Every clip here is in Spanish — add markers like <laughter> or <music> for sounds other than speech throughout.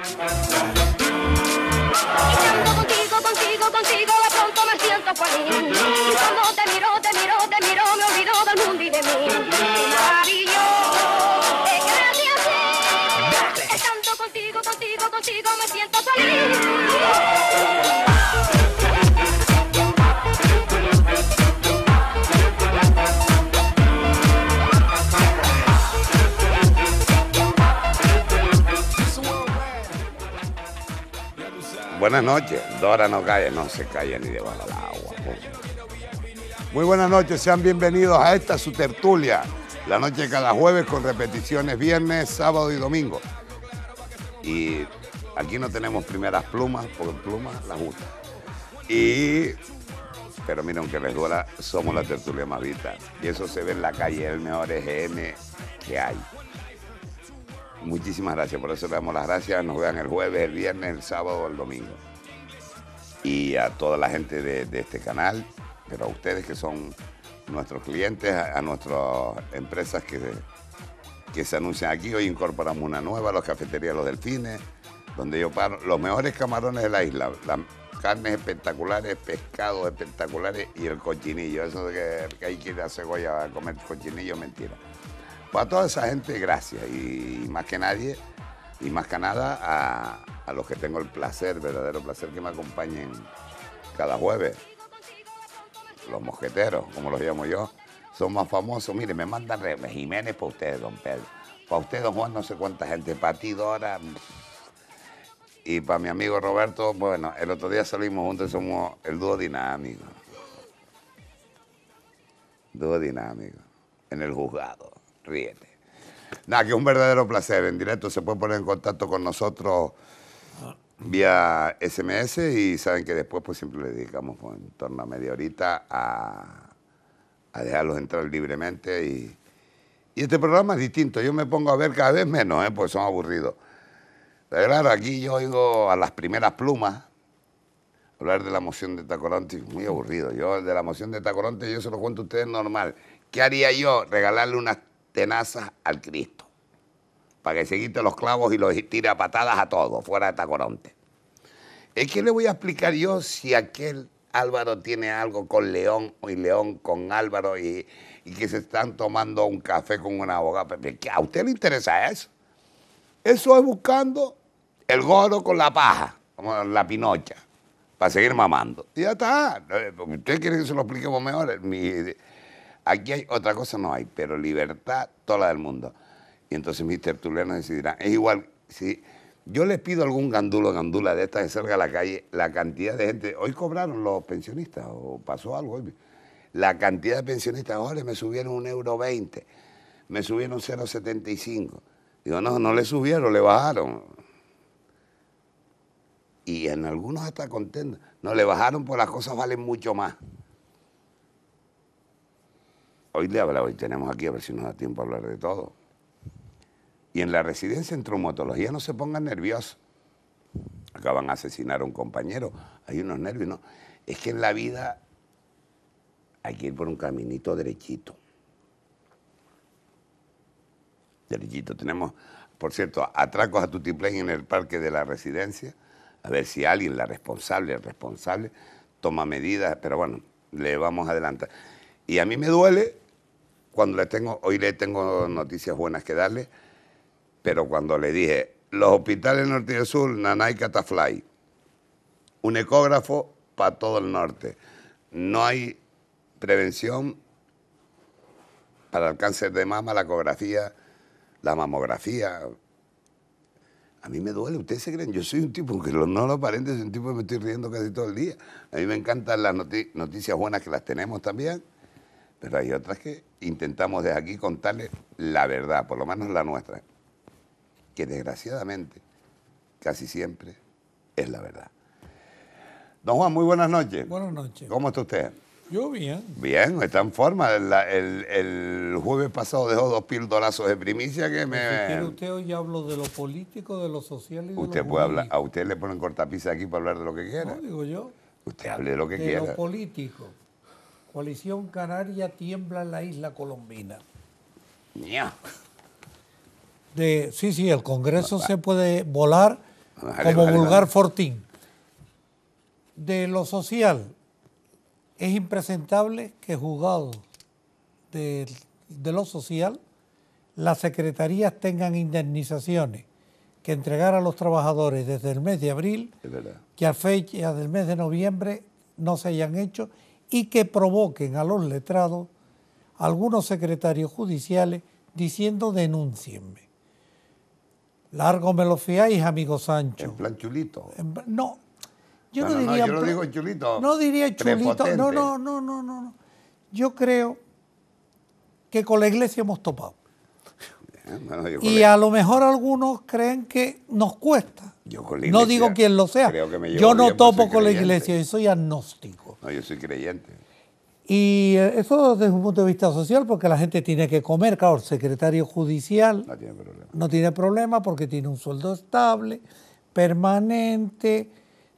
Estando contigo, contigo, contigo, de pronto me siento feliz Y cuando te miro, te miro, te miro, me olvido del mundo y de mí. Maravilloso, que gracias. Estando contigo, contigo, contigo, me siento feliz. Buenas noches. Dora no cae no se cae ni debajo del agua. Muy buenas noches, sean bienvenidos a esta su tertulia. La noche cada jueves con repeticiones viernes, sábado y domingo. Y aquí no tenemos primeras plumas, porque plumas las gustan. Y, pero miren, aunque les somos la tertulia más vista. Y eso se ve en la calle, el mejor EGM que hay. Muchísimas gracias, por eso le damos las gracias. Nos vean el jueves, el viernes, el sábado, el domingo. Y a toda la gente de, este canal, pero a ustedes que son nuestros clientes, a, nuestras empresas que, que se anuncian aquí. Hoy incorporamos una nueva, los cafeterías Los Delfines, donde yo paro los mejores camarones de la isla. Las carnes espectaculares, pescados espectaculares y el cochinillo. Eso de que, hay que ir a Segoya a comer cochinillo, mentira para toda esa gente, gracias. Y, más que nadie, y más que nada, a, los que tengo el placer, verdadero placer, que me acompañen cada jueves. Los mosqueteros, como los llamo yo, son más famosos. Mire, me mandan Jiménez para ustedes, don Pedro. Para ustedes, don Juan, no sé cuánta gente. Para ti, Dora. Y para mi amigo Roberto, bueno, el otro día salimos juntos y somos el dúo dinámico. Dúo dinámico. En el juzgado ríete. Nada, que un verdadero placer. En directo se puede poner en contacto con nosotros vía SMS y saben que después pues siempre le dedicamos pues, en torno a media horita a, dejarlos entrar libremente y, este programa es distinto, yo me pongo a ver cada vez menos, ¿eh? porque son aburridos. claro, aquí yo oigo a las primeras plumas hablar de la moción de Tacoronte, muy aburrido. Yo de la moción de Tacoronte yo se lo cuento a ustedes normal. ¿Qué haría yo? Regalarle unas tenazas al Cristo. Para que se quite los clavos y los tire a patadas a todos, fuera de Tacoronte. Es que le voy a explicar yo si aquel Álvaro tiene algo con León y León con Álvaro y, que se están tomando un café con una abogada. ¿A usted le interesa eso? Eso es buscando el goro con la paja, como la pinocha, para seguir mamando. ya está. Usted quiere que se lo expliquemos mejor. Aquí hay otra cosa, no hay, pero libertad toda la del mundo. Y entonces mis tertulianos decidirá. es igual, si yo les pido algún gandulo, gandula de estas que salga a la calle, la cantidad de gente, hoy cobraron los pensionistas, o pasó algo, hoy, la cantidad de pensionistas, ahora me subieron un euro veinte, me subieron 0,75. Digo, no, no le subieron, le bajaron. Y en algunos hasta contentos, no, le bajaron porque las cosas valen mucho más hoy le hablaba, hoy tenemos aquí, a ver si nos da tiempo a hablar de todo. Y en la residencia en traumatología no se pongan nerviosos. Acaban de asesinar a un compañero, hay unos nervios, ¿no? Es que en la vida hay que ir por un caminito derechito. Derechito. Tenemos, por cierto, atracos a Tutiplén en el parque de la residencia, a ver si alguien, la responsable, el responsable, toma medidas, pero bueno, le vamos adelante y a mí me duele cuando le tengo, hoy le tengo noticias buenas que darle, pero cuando le dije, los hospitales norte y del sur, Nanay Catafly, un ecógrafo para todo el norte. No hay prevención para el cáncer de mama, la ecografía, la mamografía. A mí me duele, ustedes se creen, yo soy un tipo, que no lo aparente, soy un tipo que me estoy riendo casi todo el día. A mí me encantan las noticias buenas que las tenemos también pero hay otras que intentamos desde aquí contarles la verdad, por lo menos la nuestra, que desgraciadamente casi siempre es la verdad. Don Juan, muy buenas noches. Buenas noches. ¿Cómo está usted? Yo bien. Bien, está en forma. El, el, jueves pasado dejó dos pildorazos de primicia que pues me... usted hoy habló de lo político, de lo social y de usted puede hablar, A usted le ponen cortapisa aquí para hablar de lo que quiera. No, digo yo. Usted hable de lo que quiera. De lo político. Coalición Canaria tiembla la isla colombina. sí, sí, el Congreso se puede volar como vulgar fortín. De lo social, es impresentable que juzgados de, de lo social, las secretarías tengan indemnizaciones que entregar a los trabajadores desde el mes de abril, que a fecha del mes de noviembre no se hayan hecho y que provoquen a los letrados, algunos secretarios judiciales, diciendo denúncienme. Largo me lo fiáis, amigo Sancho. En plan chulito. no, yo no, diría... No, chulito. diría chulito. No, no, no, no, no. Yo creo que con la iglesia hemos topado. Eh, y a lo mejor algunos creen que nos cuesta. Yo no digo quién lo sea. yo no pues, topo con la iglesia, yo soy agnóstico. No, yo soy creyente. Y eh, eso desde un punto de vista social, porque la gente tiene que comer, claro, el secretario judicial no tiene problema, no tiene problema porque tiene un sueldo estable, permanente,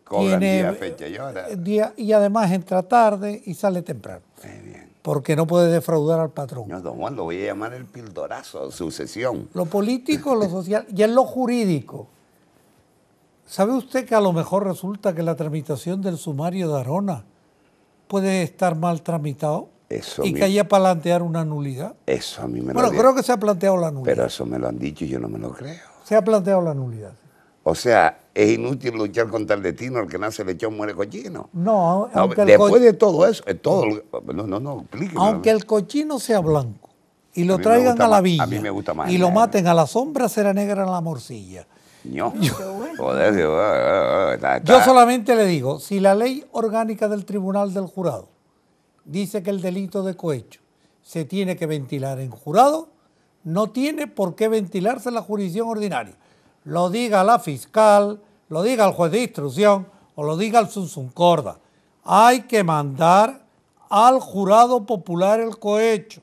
tiene día, fecha y hora. Eh, y además entra tarde y sale temprano. bien porque no puede defraudar al patrón. No, don Juan, lo voy a llamar el pildorazo, sucesión. Lo político, lo social y en lo jurídico. ¿Sabe usted que a lo mejor resulta que la tramitación del sumario de Arona puede estar mal tramitado? Eso y que haya para plantear una nulidad. Eso a mí me Bueno, creo que se ha planteado la nulidad. Pero eso me lo han dicho y yo no me lo creo. Se ha planteado la nulidad. O sea, es inútil luchar contra el destino, ...el que nace lechón muere cochino. No, después de todo eso, todo, no, no, no, Aunque el cochino sea blanco y lo traigan a la villa, me y lo maten a la sombra, será negra en la morcilla. Yo, solamente le digo, si la ley orgánica del Tribunal del Jurado dice que el delito de cohecho se tiene que ventilar en jurado, no tiene por qué ventilarse la jurisdicción ordinaria. Lo diga la fiscal, lo diga el juez de instrucción o lo diga el Sunsuncorda. Hay que mandar al jurado popular el cohecho.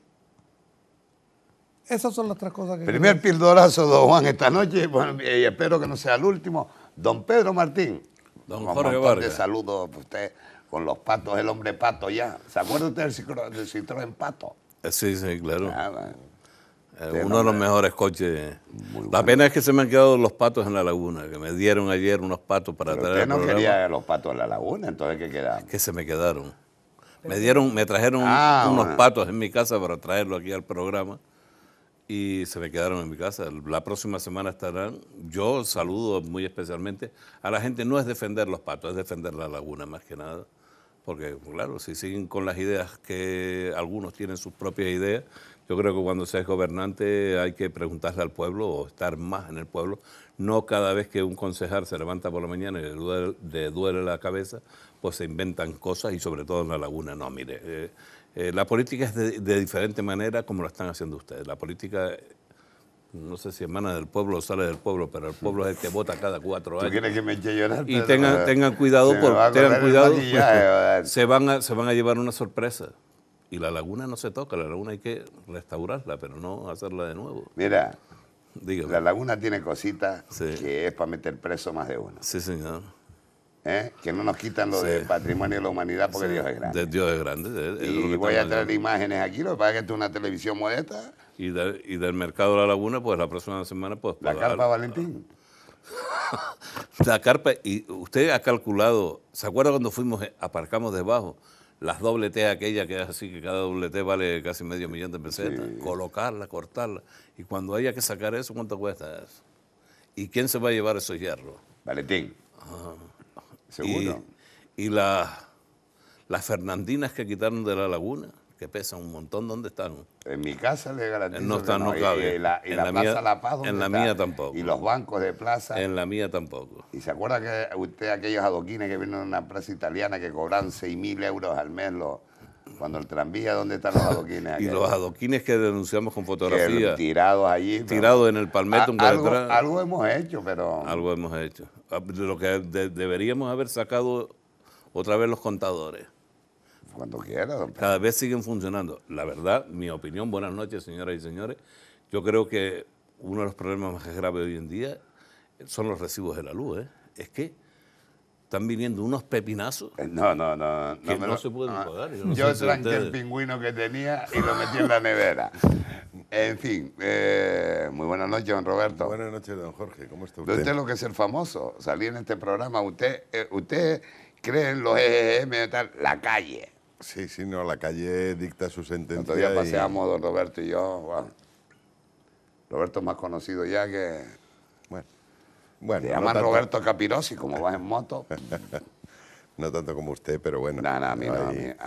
Esas son las tres cosas que... Primer pildorazo, don Juan, esta noche, y espero que no sea el último. Don Pedro Martín. Don Jorge Vargas. a usted con los patos, el hombre pato ya. ¿Se acuerda usted del, citro, en pato? Sí, sí, claro. Ah, eh, uno de los eh, mejores coches. la pena es que se me han quedado los patos en la laguna, que me dieron ayer unos patos para Pero traer. no quería los patos en la laguna, entonces ¿qué quedaron? Que se me quedaron. Me dieron, me trajeron ah, unos patos en mi casa para traerlo aquí al programa y se me quedaron en mi casa. La próxima semana estarán. Yo saludo muy especialmente a la gente. No es defender los patos, es defender la laguna más que nada. Porque, claro, si siguen con las ideas que algunos tienen sus propias ideas, yo creo que cuando se es gobernante hay que preguntarle al pueblo o estar más en el pueblo, no cada vez que un concejal se levanta por la mañana y le duele, la cabeza, pues se inventan cosas y sobre todo en la laguna. No, mire, eh, eh, la política es de, diferente manera como la están haciendo ustedes. La política, no sé si emana del pueblo o sale del pueblo, pero el pueblo es el que vota cada cuatro años. ¿Tú que Y tengan, cuidado, porque tengan cuidado, pues, se van a llevar una sorpresa y la laguna no se toca, la laguna hay que restaurarla, pero no hacerla de nuevo. Mira, la laguna tiene cositas que es para meter preso más de uno. Sí, señor. ¿Eh? Que no nos quitan lo del patrimonio de la humanidad porque Dios es grande. Dios es grande. y voy a traer imágenes aquí, lo que pasa es que esto es una televisión modesta. Y del, mercado de la laguna, pues la próxima semana, pues. La carpa Valentín. <laughs> la carpa, y usted ha calculado, ¿se acuerda cuando fuimos, eh, aparcamos debajo? las doble T aquella que es así, que cada doble T vale casi medio millón de pesetas, colocarla, cortarla. Y cuando haya que sacar eso, ¿cuánto cuesta eso? ¿Y quién se va a llevar esos hierros? Valentín. Seguro. Y, la, las Fernandinas que quitaron de la laguna que pesan un montón, ¿dónde están? En mi casa le garantizo no que no, Y, eh, eh, la, en la, mía, La Paz, En la mía tampoco. Y los bancos de plaza. En la mía tampoco. ¿Y se acuerda que usted aquellos adoquines que vienen de una plaza italiana que cobran 6.000 euros al mes los, cuando el tranvía, ¿dónde están los adoquines? <laughs> y los adoquines que denunciamos con fotografía. tirados allí. Tirados en el palmeto. algo, hemos hecho, pero... Algo hemos hecho. Ah, lo que deberíamos haber sacado otra vez los contadores. Cuando quiera, don Cada vez siguen funcionando. La verdad, mi opinión, buenas noches, señoras y señores. Yo creo que uno de los problemas más graves hoy en día son los recibos de la luz. ¿eh? Es que están viniendo unos pepinazos. Eh, no, no, no. que no, se pueden ah, no. Yo, el pingüino que tenía y lo metí en la nevera. En fin, eh, muy buenas noches, don Roberto. Buenas noches, don Jorge. ¿Cómo está usted? Usted lo que es el famoso. salir en este programa. Usted, usted cree en los EGM y tal. La calle. Sí, sí, no, la calle dicta su sentencia. Todavía paseamos don Roberto y yo. Roberto es más conocido ya que. Bueno. bueno Te llaman Roberto Capirosi, como vas en moto. <laughs> no tanto como usted, pero bueno. No, a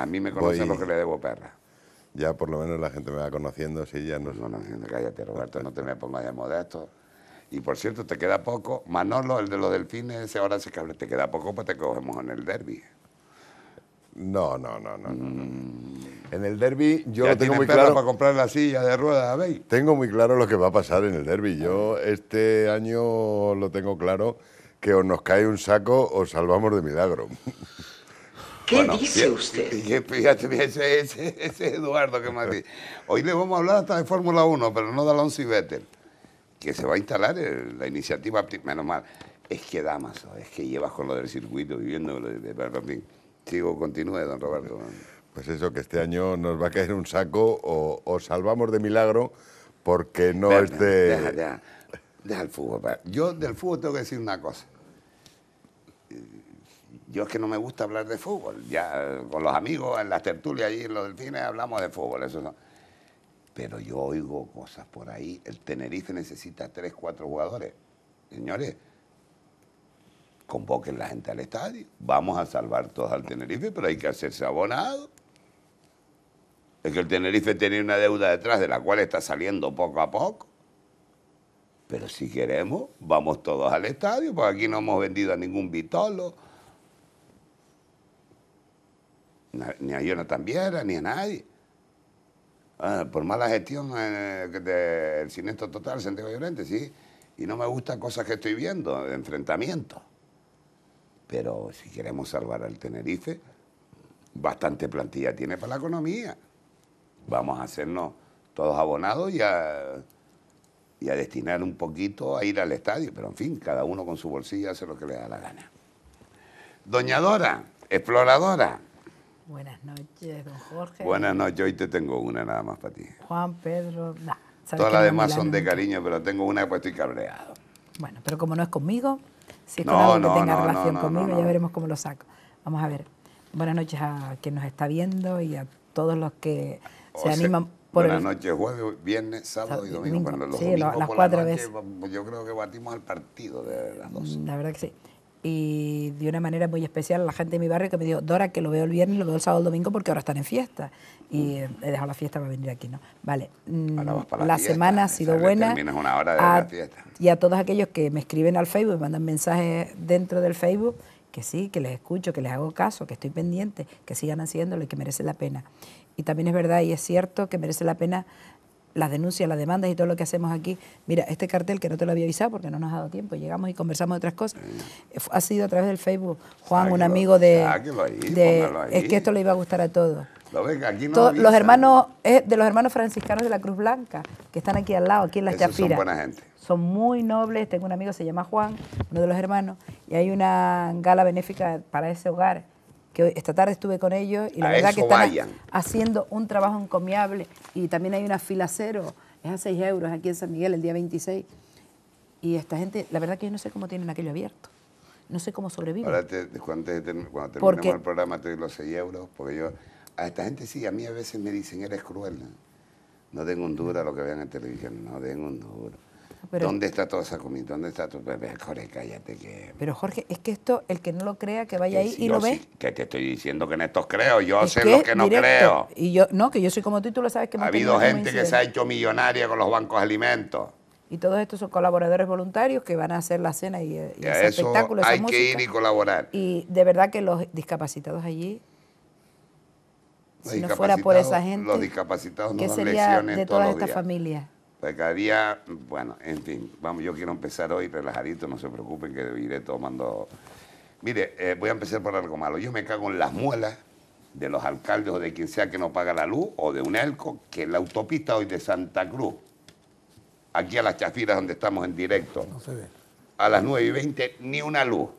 mí, me conoce lo que le debo perra. Ya por lo menos la gente me va conociendo, sí, ya no. No, no, cállate, Roberto, no te me <laughs> pongas de modesto. Y por cierto, te queda poco. Manolo, el de los delfines, ese ahora se que te queda poco, pues te cogemos en el derby. No, no, no, no. Mm. En el derby yo tengo muy claro para comprar la silla de ruedas, ¿veis? Tengo muy claro lo que va a pasar en el derby. Yo este año lo tengo claro que o nos cae un saco o salvamos de milagro. <laughs> ¿Qué dice usted? Fíjate, ese, ese, Eduardo que me dice. <laughs> Hoy le vamos a hablar hasta de Fórmula 1, pero no de Alonso y Vettel, que se va a instalar la iniciativa, menos mal. Es que Damaso, es que llevas con lo del circuito viviendo lo de, Sigo, continúe, don Roberto. Pues eso, que este año nos va a caer un saco o, salvamos de milagro porque no esté... Deja, deja, deja, el fútbol. Yo del fútbol tengo que decir una cosa. Yo es que no me gusta hablar de fútbol. Ya con los amigos en las tertulias y en los delfines hablamos de fútbol. Eso no. Pero yo oigo cosas por ahí. El Tenerife necesita tres, cuatro jugadores. Señores, convoquen la gente al estadio. Vamos a salvar todos al Tenerife, pero hay que hacerse abonado. Es que el Tenerife tiene una deuda detrás de la cual está saliendo poco a poco. Pero si queremos, vamos todos al estadio, porque aquí no hemos vendido a ningún Vitolo, ni a Jonathan Viera, ni a nadie. Ah, por mala gestión eh, del siniestro total, Santiago violente, sí. Y no me gustan cosas que estoy viendo, de enfrentamiento. Pero si queremos salvar al Tenerife, bastante plantilla tiene para la economía. Vamos a hacernos todos abonados y a, destinar un poquito a ir al estadio. Pero en fin, cada uno con su bolsillo hace lo que le da la gana. Doñadora, exploradora. Buenas noches, don Jorge. Buenas noches, hoy te tengo una nada más para ti. Juan, Pedro, nada. Todas las demás son de cariño, pero tengo una que estoy cabreado. Bueno, pero como no es conmigo, si que no, tenga relación conmigo, ya veremos cómo lo saco. Vamos a ver. Buenas noches a quien nos está viendo y a todos los que se animan por buenas noches, jueves, viernes, sábado, y domingo. cuando los sí, domingos las por cuatro la noche, veces. Yo creo que batimos al partido de las dos. La verdad que sí y de una manera muy especial a la gente de mi barrio que me dijo, Dora, que lo veo el viernes, lo veo el sábado, el domingo, porque ahora están en fiesta. Y mm. eh, he dejado la fiesta para venir aquí, ¿no? Vale, mm, la, semana ha sido buena. Una hora de fiesta. Y a todos aquellos que me escriben al Facebook, me mandan mensajes dentro del Facebook, que sí, que les escucho, que les hago caso, que estoy pendiente, que sigan haciéndolo y que merece la pena. Y también es verdad y es cierto que merece la pena las denuncias, las demandas y todo lo que hacemos aquí. Mira, este cartel que no te lo había avisado porque no nos ha dado tiempo, llegamos y conversamos de otras cosas. Mm. Ha sido a través del Facebook, Juan, ah, un amigo de, ah, Es que esto le iba a gustar a todos. los hermanos, de los hermanos franciscanos de la Cruz Blanca, que están aquí al lado, aquí en la Chapira. Son Son muy nobles. Tengo un amigo, se llama Juan, uno de los hermanos, y hay una gala benéfica para ese hogar que esta tarde estuve con ellos y la verdad que están haciendo un trabajo encomiable y también hay una fila cero, es a 6 euros aquí en San Miguel el día 26 y esta gente, la verdad que yo no sé cómo tienen aquello abierto, no sé cómo sobreviven. Ahora cuando, terminemos el programa te doy los 6 euros, porque yo, a esta gente sí, a mí a veces me dicen eres cruel, no, no den un duro a lo que vean en televisión, no den un duro ¿Dónde está toda esa comida? ¿Dónde está tu bebé? Jorge, cállate que... Pero Jorge, es que esto, el que no lo crea, que vaya ahí y lo ve. que te estoy diciendo que en estos creo, yo sé lo que no creo. Y yo, no, que yo soy como tú tú lo sabes que... Ha habido gente que se ha hecho millonaria con los bancos de alimentos. Y todos estos son colaboradores voluntarios que van a hacer la cena y, eh, y, espectáculo, Hay que ir y colaborar. Y de verdad que los discapacitados allí si no fuera por esa gente, los discapacitados ¿qué sería de toda esta familia cada día, bueno, en fin, vamos, yo quiero empezar hoy relajadito, no se preocupen que iré tomando... Mire, eh, voy a empezar por algo malo. Yo me cago en las muelas de los alcaldes o de quien sea que no paga la luz o de un elco, que en la autopista hoy de Santa Cruz, aquí a las chafiras donde estamos en directo, a las 9 y 20, ni una luz.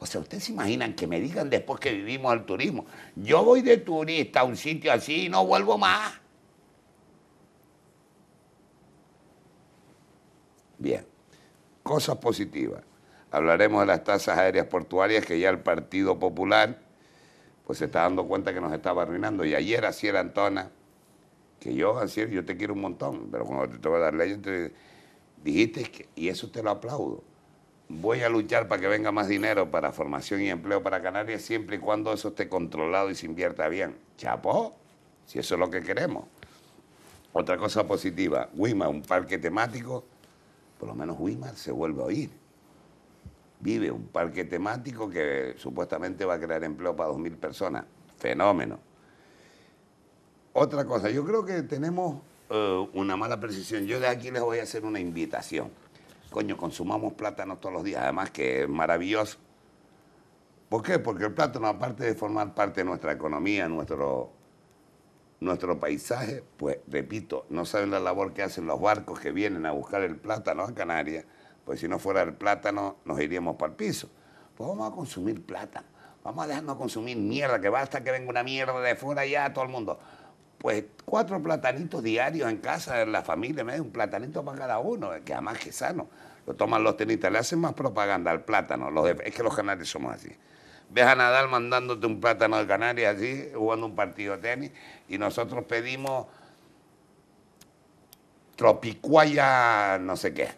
O sea, ¿ustedes se imaginan que me digan después que vivimos al turismo? Yo voy de turista a un sitio así y no vuelvo más. Bien, cosas positivas. Hablaremos de las tasas aéreas portuarias que ya el Partido Popular pues se está dando cuenta que nos estaba arruinando. Y ayer Asier Antona, que yo, Asier, yo te quiero un montón, pero cuando te a dar ley, dijiste, que, y eso te lo aplaudo, voy a luchar para que venga más dinero para formación y empleo para Canarias siempre y cuando eso esté controlado y se invierta bien. Chapo, si eso es lo que queremos. Otra cosa positiva, Wima, un parque temático por lo menos Wimar se vuelve a oír. Vive un parque temático que supuestamente va a crear empleo para 2.000 personas. Fenómeno. Otra cosa, yo creo que tenemos eh, una mala precisión. Yo de aquí les voy a hacer una invitación. Coño, consumamos plátanos todos los días, además que es maravilloso. ¿Por qué? Porque el plátano, aparte de formar parte de nuestra economía, nuestro nuestro paisaje, pues repito, no saben la labor que hacen los barcos que vienen a buscar el plátano a Canarias, pues si no fuera el plátano nos iríamos para el piso. Pues vamos a consumir plátano, vamos a dejarnos consumir mierda, que basta que venga una mierda de fuera ya a todo el mundo. Pues cuatro platanitos diarios en casa, de la familia, un platanito para cada uno, que además que sano. Lo toman los tenistas, le hacen más propaganda al plátano. Los es que los canarios somos así. Ves a Nadal mandándote un plátano de Canarias así, jugando un partido de tenis, y nosotros pedimos tropicuaya no sé qué.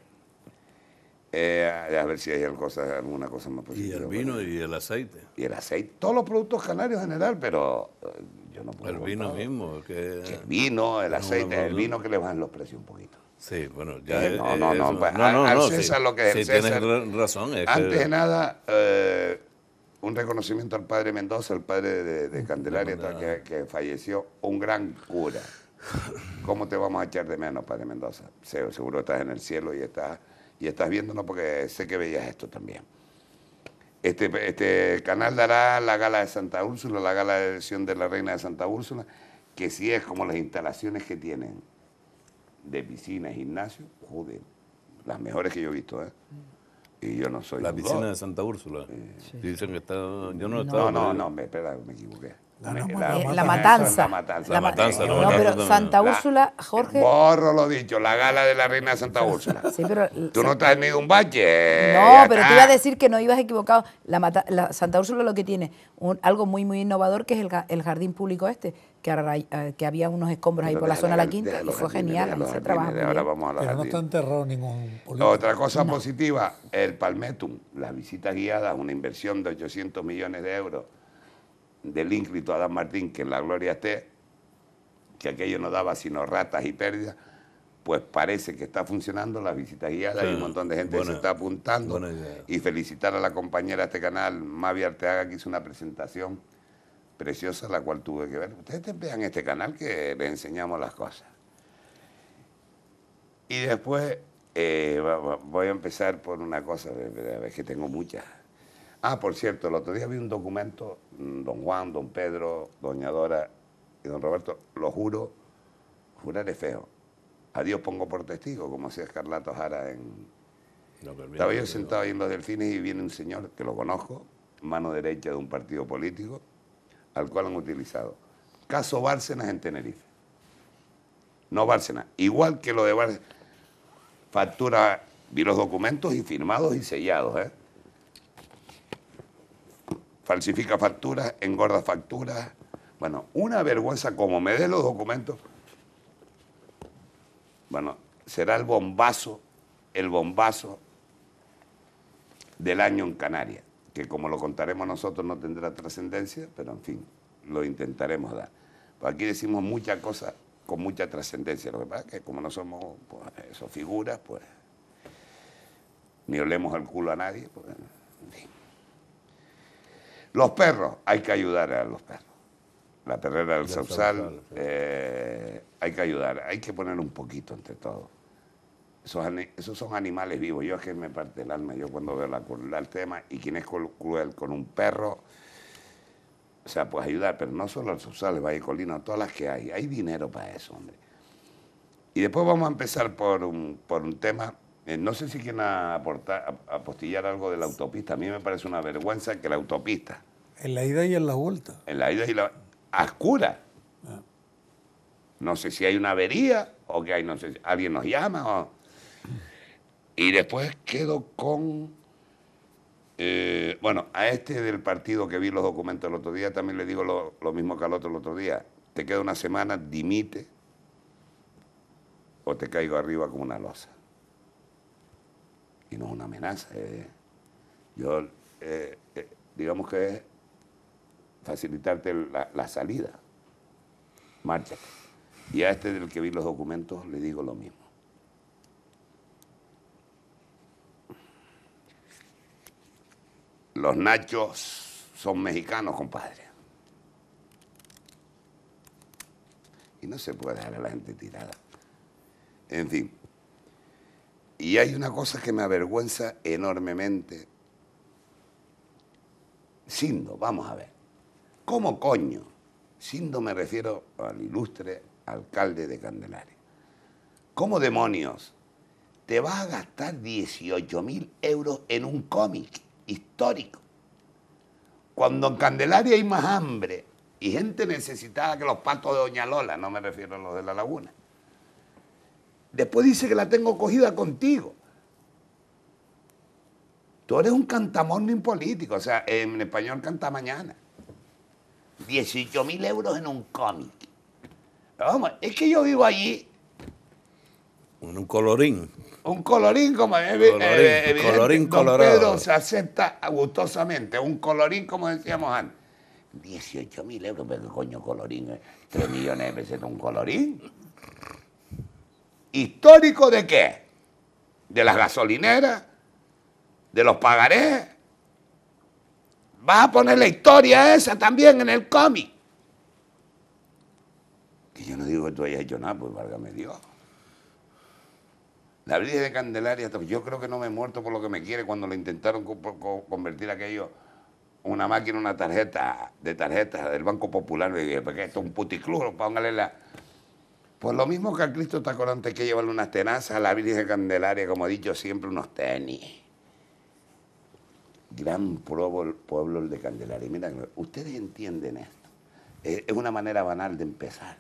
Eh, a ver si hay alguna cosa más positiva. Y el vino y el aceite. Y el aceite, todos los productos canarios en general, pero eh, yo no puedo. El vino mismo. Que... El vino, el aceite, el vino que le bajan los precios un poquito. Sí, bueno, ya. Eh, no, no, no, pues, al César lo que es. Sí, César, razón. antes de nada, eh, un reconocimiento al padre Mendoza, el padre de, Candelaria, que, falleció, un gran cura. ¿Cómo te vamos a echar de menos, padre Mendoza? Seguro estás en el cielo y estás, y estás viéndonos porque sé que veías esto también. Este, este canal dará la gala de Santa Úrsula, la gala de elección de la reina de Santa Úrsula, que sí es como las instalaciones que tienen de piscina, gimnasio, joder, las mejores que yo he visto, ¿eh? Y yo no soy La piscina de Santa Úrsula. Eh, Dicen que está. Yo no, no estaba. No, no, no, me, espera, me equivoqué la, matanza. La matanza. La matanza. No, pero Santa Úrsula, Jorge. Borro lo dicho, la gala de la reina de Santa Úrsula. Tú no estás has tenido un bache. No, pero te iba a decir que no ibas equivocado. La, Santa Úrsula lo que tiene, algo muy, muy innovador, que es el, jardín público este, eh, que, había unos escombros ahí por la zona de la quinta, y fue genial. trabajo. Ahora vamos a pero no está enterrado ningún político. Otra cosa positiva, el Palmetum, las visitas guiadas, una inversión de 800 millones de euros del a Adán Martín, que en la gloria esté, que aquello no daba sino ratas y pérdidas, pues parece que está funcionando las visitas guiadas hay y un montón de gente que se está apuntando. Y felicitar a la compañera de este canal, Mavi Arteaga, que hizo una presentación preciosa, la cual tuve que ver. Ustedes vean este canal que le enseñamos las cosas. Y después eh, voy a empezar por una cosa, ver que tengo muchas. Ah, por cierto, el otro día vi un documento, mm, don Juan, don Pedro, doña Dora y don Roberto, lo juro, es feo. A Dios pongo por testigo, como hacía Escarlato Jara en... No, Estaba yo sentado ahí en los delfines y viene un señor que lo conozco, mano derecha de un partido político, al cual han utilizado. Caso Bárcenas en Tenerife. No Bárcenas, igual que lo de Bárcenas. Factura, vi los documentos y firmados y sellados, ¿eh? falsifica facturas, engorda facturas. Bueno, una vergüenza como me dé los documentos. Bueno, será el bombazo, el bombazo del año en Canarias, que como lo contaremos nosotros no tendrá trascendencia, pero en fin, lo intentaremos dar. aquí decimos muchas cosas con mucha trascendencia, lo que pasa es que como no somos pues, figuras, pues ni olemos el culo a nadie, pues los perros, hay que ayudar a los perros. La perrera del Sausal, eh, hay que ayudar, hay que poner un poquito entre todos. Esos, son animales vivos. Yo es que me parte el alma, yo cuando veo la el tema y quien es cruel con un perro, o sea, pues ayudar, pero no solo al va el Valle Colina, todas las que hay. Hay dinero para eso, hombre. Y después vamos a empezar por un, por un tema eh, no sé si quieren aportar, apostillar algo de la autopista. A mí me parece una vergüenza que la autopista. En la ida y en la vuelta. En la ida y la. vuelta. oscura. Ah. No sé si hay una avería o que hay, no sé, alguien nos llama Y después quedo con. Eh, bueno, a este del partido que vi los documentos el otro día también le digo lo, mismo que al otro el otro día. Te queda una semana, dimite o te caigo arriba como una losa y no es una amenaza. Eh. yo, eh, eh, digamos que es facilitarte la, salida. Marcha. Y a este del que vi los documentos le digo lo mismo. Los nachos son mexicanos, compadre. Y no se puede dejar a la gente tirada. En fin. Y hay una cosa que me avergüenza enormemente. Sindo, vamos a ver. ¿Cómo coño? Sindo me refiero al ilustre alcalde de Candelaria. ¿Cómo demonios te vas a gastar 18 mil euros en un cómic histórico? Cuando en Candelaria hay más hambre y gente necesitada que los patos de Doña Lola, no me refiero a los de la laguna. Después dice que la tengo cogida contigo. Tú eres un cantamorning político, o sea, en español canta mañana. 18 mil euros en un cómic. Vamos, es que yo vivo allí. En un colorín. Un colorín como colorín, eh, colorín don se acepta gustosamente, un colorín como decíamos antes. 18 mil euros, pero qué coño colorín, 3 eh, millones de en un colorín. ¿Histórico de qué? ¿De las gasolineras? ¿De los pagarés? Vas a poner la historia esa también en el cómic. Que yo no digo que tú hayas hecho nada, pues válgame Dios. La Virgen de Candelaria, yo creo que no me he muerto por lo que me quiere cuando le intentaron convertir aquello una máquina, una tarjeta de tarjetas del Banco Popular. porque pues esto es un puticlub, póngale la, por lo mismo que al Cristo está hay que llevarle unas tenazas, a la Virgen Candelaria, como he dicho, siempre unos tenis. Gran pueblo el de Candelaria. Mira, ustedes entienden esto. Eh, es una manera banal de empezar.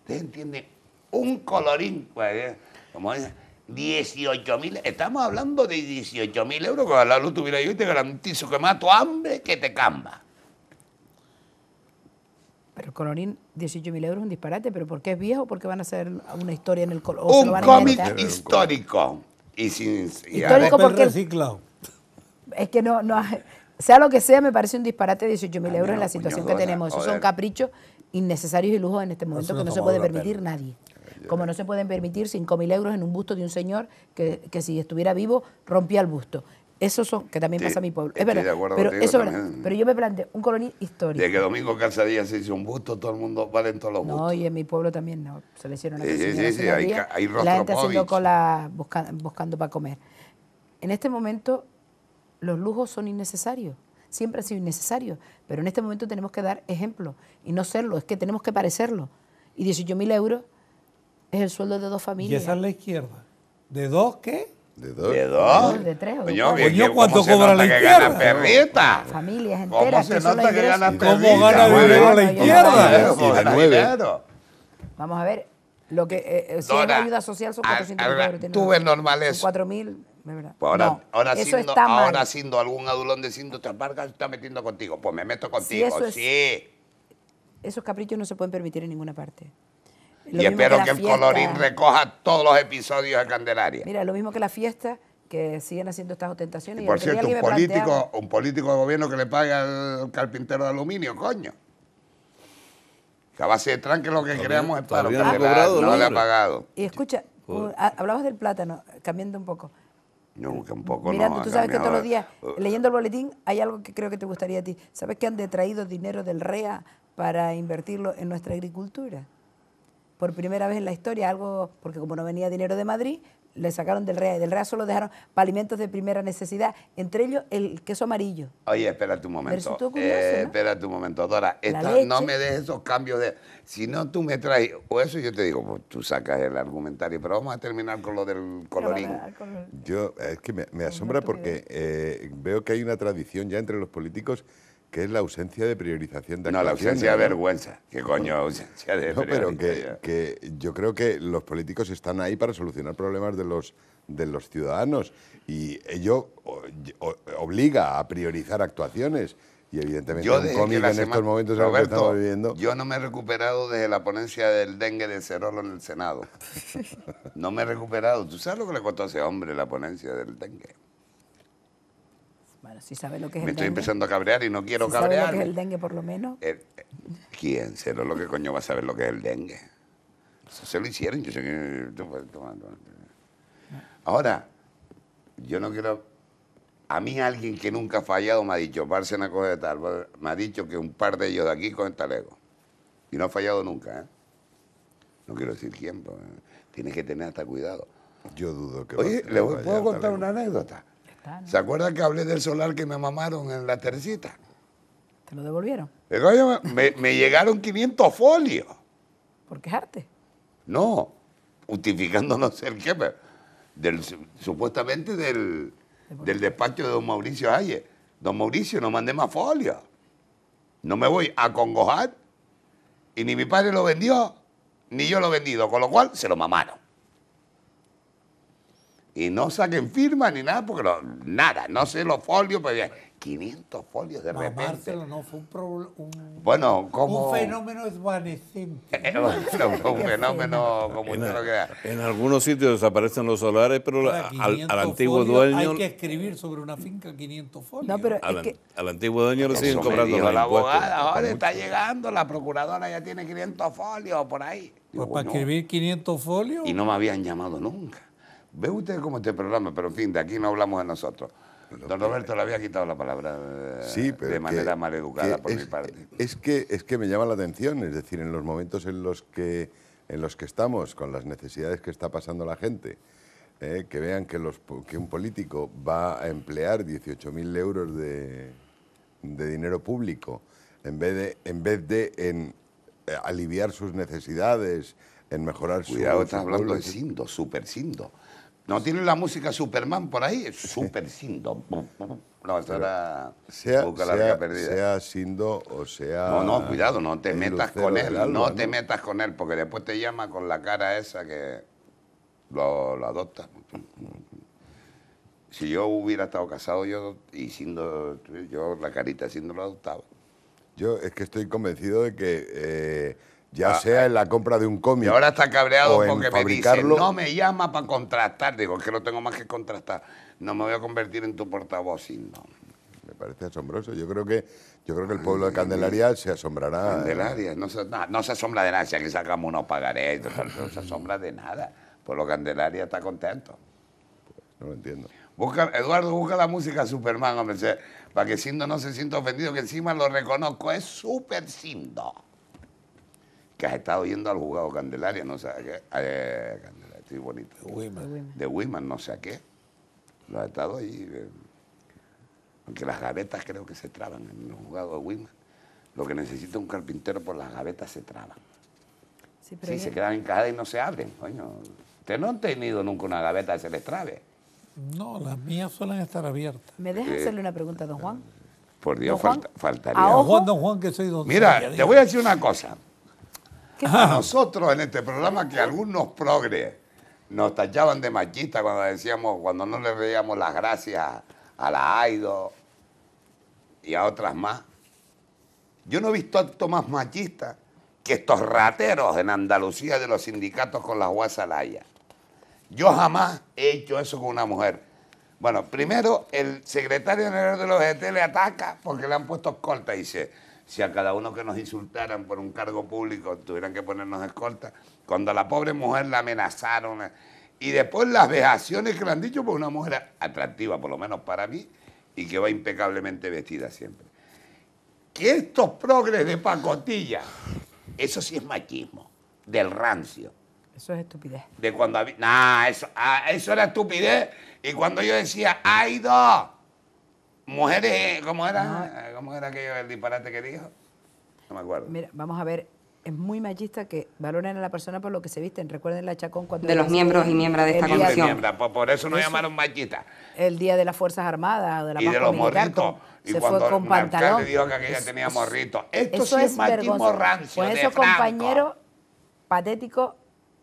Ustedes entienden un colorín, pues, eh, como es, 18 mil, estamos hablando de 18 mil euros, que la luz tuviera yo y te garantizo que mato hambre que te camba. Pero el colorín, 18.000 euros es un disparate, pero ¿por qué es viejo? ¿Por qué van a hacer una historia en el colorín? Un cómic histórico. Y sin, y histórico porque... Reciclado. Es que no, no, sea lo que sea, me parece un disparate 18.000 euros en la situación que tenemos. Esos son caprichos innecesarios y lujos en este momento que no se puede permitir nadie. Como no se pueden permitir 5.000 euros en un busto de un señor que, que si estuviera vivo rompía el busto. Eso son, que también pasa en mi pueblo. Es verdad. pero, eso pero yo me planteo un colonial histórico. De que Domingo calzadillas se hizo un busto, todo el mundo valen todos los bustos. No, y en mi pueblo también no. Se le hicieron sí, sí, sí, sí, hay, hay La gente haciendo cola buscando para comer. En este momento, los lujos son innecesarios. Siempre han sido innecesarios. Pero en este momento tenemos que dar ejemplo y no serlo. Es que tenemos que parecerlo. Y mil euros es el sueldo de dos familias. Y esa es la izquierda. ¿De dos qué? ¿De dos? ¿De dos? ¿De tres? ¿De Yo, ¿cuánto cobra la izquierda? perrita? Familias enteras. ¿Cómo se nota que gana perrita? ¿Cómo gana dinero la izquierda? Y de Vamos a ver. Lo que, eh, eh si Dona, es ayuda social son 400 mil euros. Tú ves normal eso. 4 mil, ahora, ahora, siendo, ahora siendo algún adulón de siendo te está metiendo contigo. Pues me meto contigo, sí. esos caprichos no se pueden permitir en ninguna parte y espero que, el colorín recoja todos los episodios de Candelaria. Mira, lo mismo que la fiesta, que siguen haciendo estas ostentaciones. Y por cierto, un político, un político de gobierno que le paga al carpintero de aluminio, coño. Que a de tranque lo que creamos es para no, le ha pagado. Y escucha, hablamos del plátano, cambiando un poco. No, un poco Mira, tú sabes que todos los días, leyendo el boletín, hay algo que creo que te gustaría a ti. ¿Sabes que han detraído dinero del REA para invertirlo en nuestra agricultura? por primera vez en la historia algo, porque como no venía dinero de Madrid, le sacaron del REA y del REA solo dejaron para alimentos de primera necesidad, entre ellos el queso amarillo. Oye, espérate un momento. Eh, espera eh, un momento, Dora. no me des esos cambios de... Si no, tú me traes... O eso yo te digo, pues, tú sacas el argumentario, pero vamos a terminar con lo del colorín. Yo, es que me, asombra porque eh, veo que hay una tradición ya entre los políticos que es la ausencia de priorización de No, la ausencia de vergüenza. ¿Qué coño ausencia de no, pero que, yo creo que los políticos están ahí para solucionar problemas de los, de los ciudadanos y ello obliga a priorizar actuaciones. Y evidentemente yo en estos momentos que estamos viviendo. Yo no me he recuperado desde la ponencia del dengue de Cerolo en el Senado. <laughs> no me he recuperado. ¿Tú sabes lo que le costó a ese hombre la ponencia del dengue? Me estoy empezando a cabrear y no quiero cabrear. ¿Sabe lo que es el dengue, por lo menos? Eh, eh, ¿Quién será lo que coño va a saber lo que es el dengue? se lo hicieron. Ahora, yo no quiero... A mí alguien que nunca ha fallado me ha dicho, una cosa de tal, me ha dicho que un par de ellos de aquí con tal ego. Y no ha fallado nunca, ¿eh? No quiero decir quién, pero tienes que tener hasta cuidado. Yo dudo que... Oye, ¿le voy, puedo contar una anécdota? ¿Se acuerda que hablé del solar que me mamaron en la tercita? ¿Te lo devolvieron? me, <laughs> llegaron 500 folios. ¿Por quejarte? No, justificando no sé el qué, pero del, supuestamente del, despacho de don Mauricio Ayer. Don Mauricio, no mandé más folios. No me voy a congojar. Y ni mi padre lo vendió, ni yo lo he vendido. Con lo cual, se lo mamaron y no saquen firma ni nada, porque nada, no sé los folios, pero 500 folios de no, repente. no fue un, un bueno, como... <laughs> un <laughs> fenómeno desvanecente. un fenómeno como en, usted lo En algunos sitios desaparecen los solares, pero al, antiguo dueño. Hay que escribir sobre una finca 500 folios. No, pero al, antiguo dueño lo siguen cobrando la abogada, ahora está llegando, la procuradora ya tiene 500 folios por ahí. Pues para escribir 500 folios. Y no me habían llamado nunca. ¿Ve usted cómo este programa? Pero en fin, de aquí no hablamos de nosotros. Don Roberto le había quitado la palabra eh, de manera mal educada por mi parte. Es que, es que me llama la atención, es decir, en los momentos en los que, en los que estamos, con las necesidades que está pasando la gente, eh, que vean que, los, que un político va a emplear 18.000 euros de, dinero público en vez de en, vez de eh, aliviar sus necesidades, en mejorar su... Cuidado, estás hablando de Sindo, super Sindo. ¿No tiene la música Superman por ahí? es Super Sindo. <laughs> No, eso sea, Sindo o sea. No, no, cuidado, no te metas con él. no, te metas con él, porque después te llama con la cara esa que lo, adopta. Si yo hubiera estado casado yo y Sindo, yo la carita siendo Sindo lo adoptaba. Yo es que estoy convencido de que. Eh, ya ah, sea eh, en la compra de un cómic. ahora está cabreado porque fabricarlo. me no me llama para contrastar. Digo, es que no tengo más que contrastar. No me voy a convertir en tu portavoz, sino. Me parece asombroso. Yo creo que, yo creo que el pueblo de Candelaria se asombrará. ¿eh? Candelaria, no se, asombra de nada. Si aquí sacamos unos pagarés, no se asombra de nada. Por lo Candelaria está contento. Pues, no lo entiendo. Busca, Eduardo, busca la música Superman, hombre, para que Sindo no se sienta ofendido, que encima lo reconozco, es súper Sindo que has estado yendo al juzgado Candelaria, no sé a qué. Eh, Candelaria, estoy bonito. De Wiman. no sé a qué. Lo has estado ahí porque eh. aunque las gavetas creo que se traban en el jugado de Wiman. Lo que necesita un carpintero por las gavetas se traban. Sí, se quedan encajadas y no se abren, coño. no han tenido nunca una gaveta que se les trabe. No, las mías suelen estar abiertas. ¿Me dejas eh, hacerle una pregunta, a don Juan? Por Dios, faltaría. Juan, don Juan, que soy don Mira, te voy a decir una cosa. A nosotros en este programa que algunos progres nos tachaban de machista cuando decíamos, cuando no le veíamos las gracias a la Aido y a otras más. Yo no he visto acto más machista que estos rateros en Andalucía de los sindicatos con las guasalayas. Yo jamás he hecho eso con una mujer. Bueno, primero el secretario general de los G.T. E e le ataca porque le han puesto escolta y dice, si a cada uno que nos insultaran por un cargo público tuvieran que ponernos escolta, cuando a la pobre mujer la amenazaron eh, y después las vejaciones que le han dicho por pues una mujer atractiva, por lo menos para mí, y que va impecablemente vestida siempre. Que estos progres de pacotilla, eso sí es machismo, del rancio. Eso es estupidez. De cuando había, nah, eso, ah, eso era estupidez. Y cuando yo decía, ¡ay, dos! Mujeres, ¿cómo era? ¿Cómo era aquello el disparate que dijo? No me acuerdo. Mira, vamos a ver. Es muy machista que valoren a la persona por lo que se visten. Recuerden la chacón cuando... De los miembros y miembros de esta comisión. Por, por eso nos llamaron machistas. El día de las Fuerzas Armadas de la Y de los morritos. Y se cuando fue con pantalón. dijo que aquella eso, tenía morritos. Esto sí es, vergonzoso. Con esos compañeros eso, compañero, patético,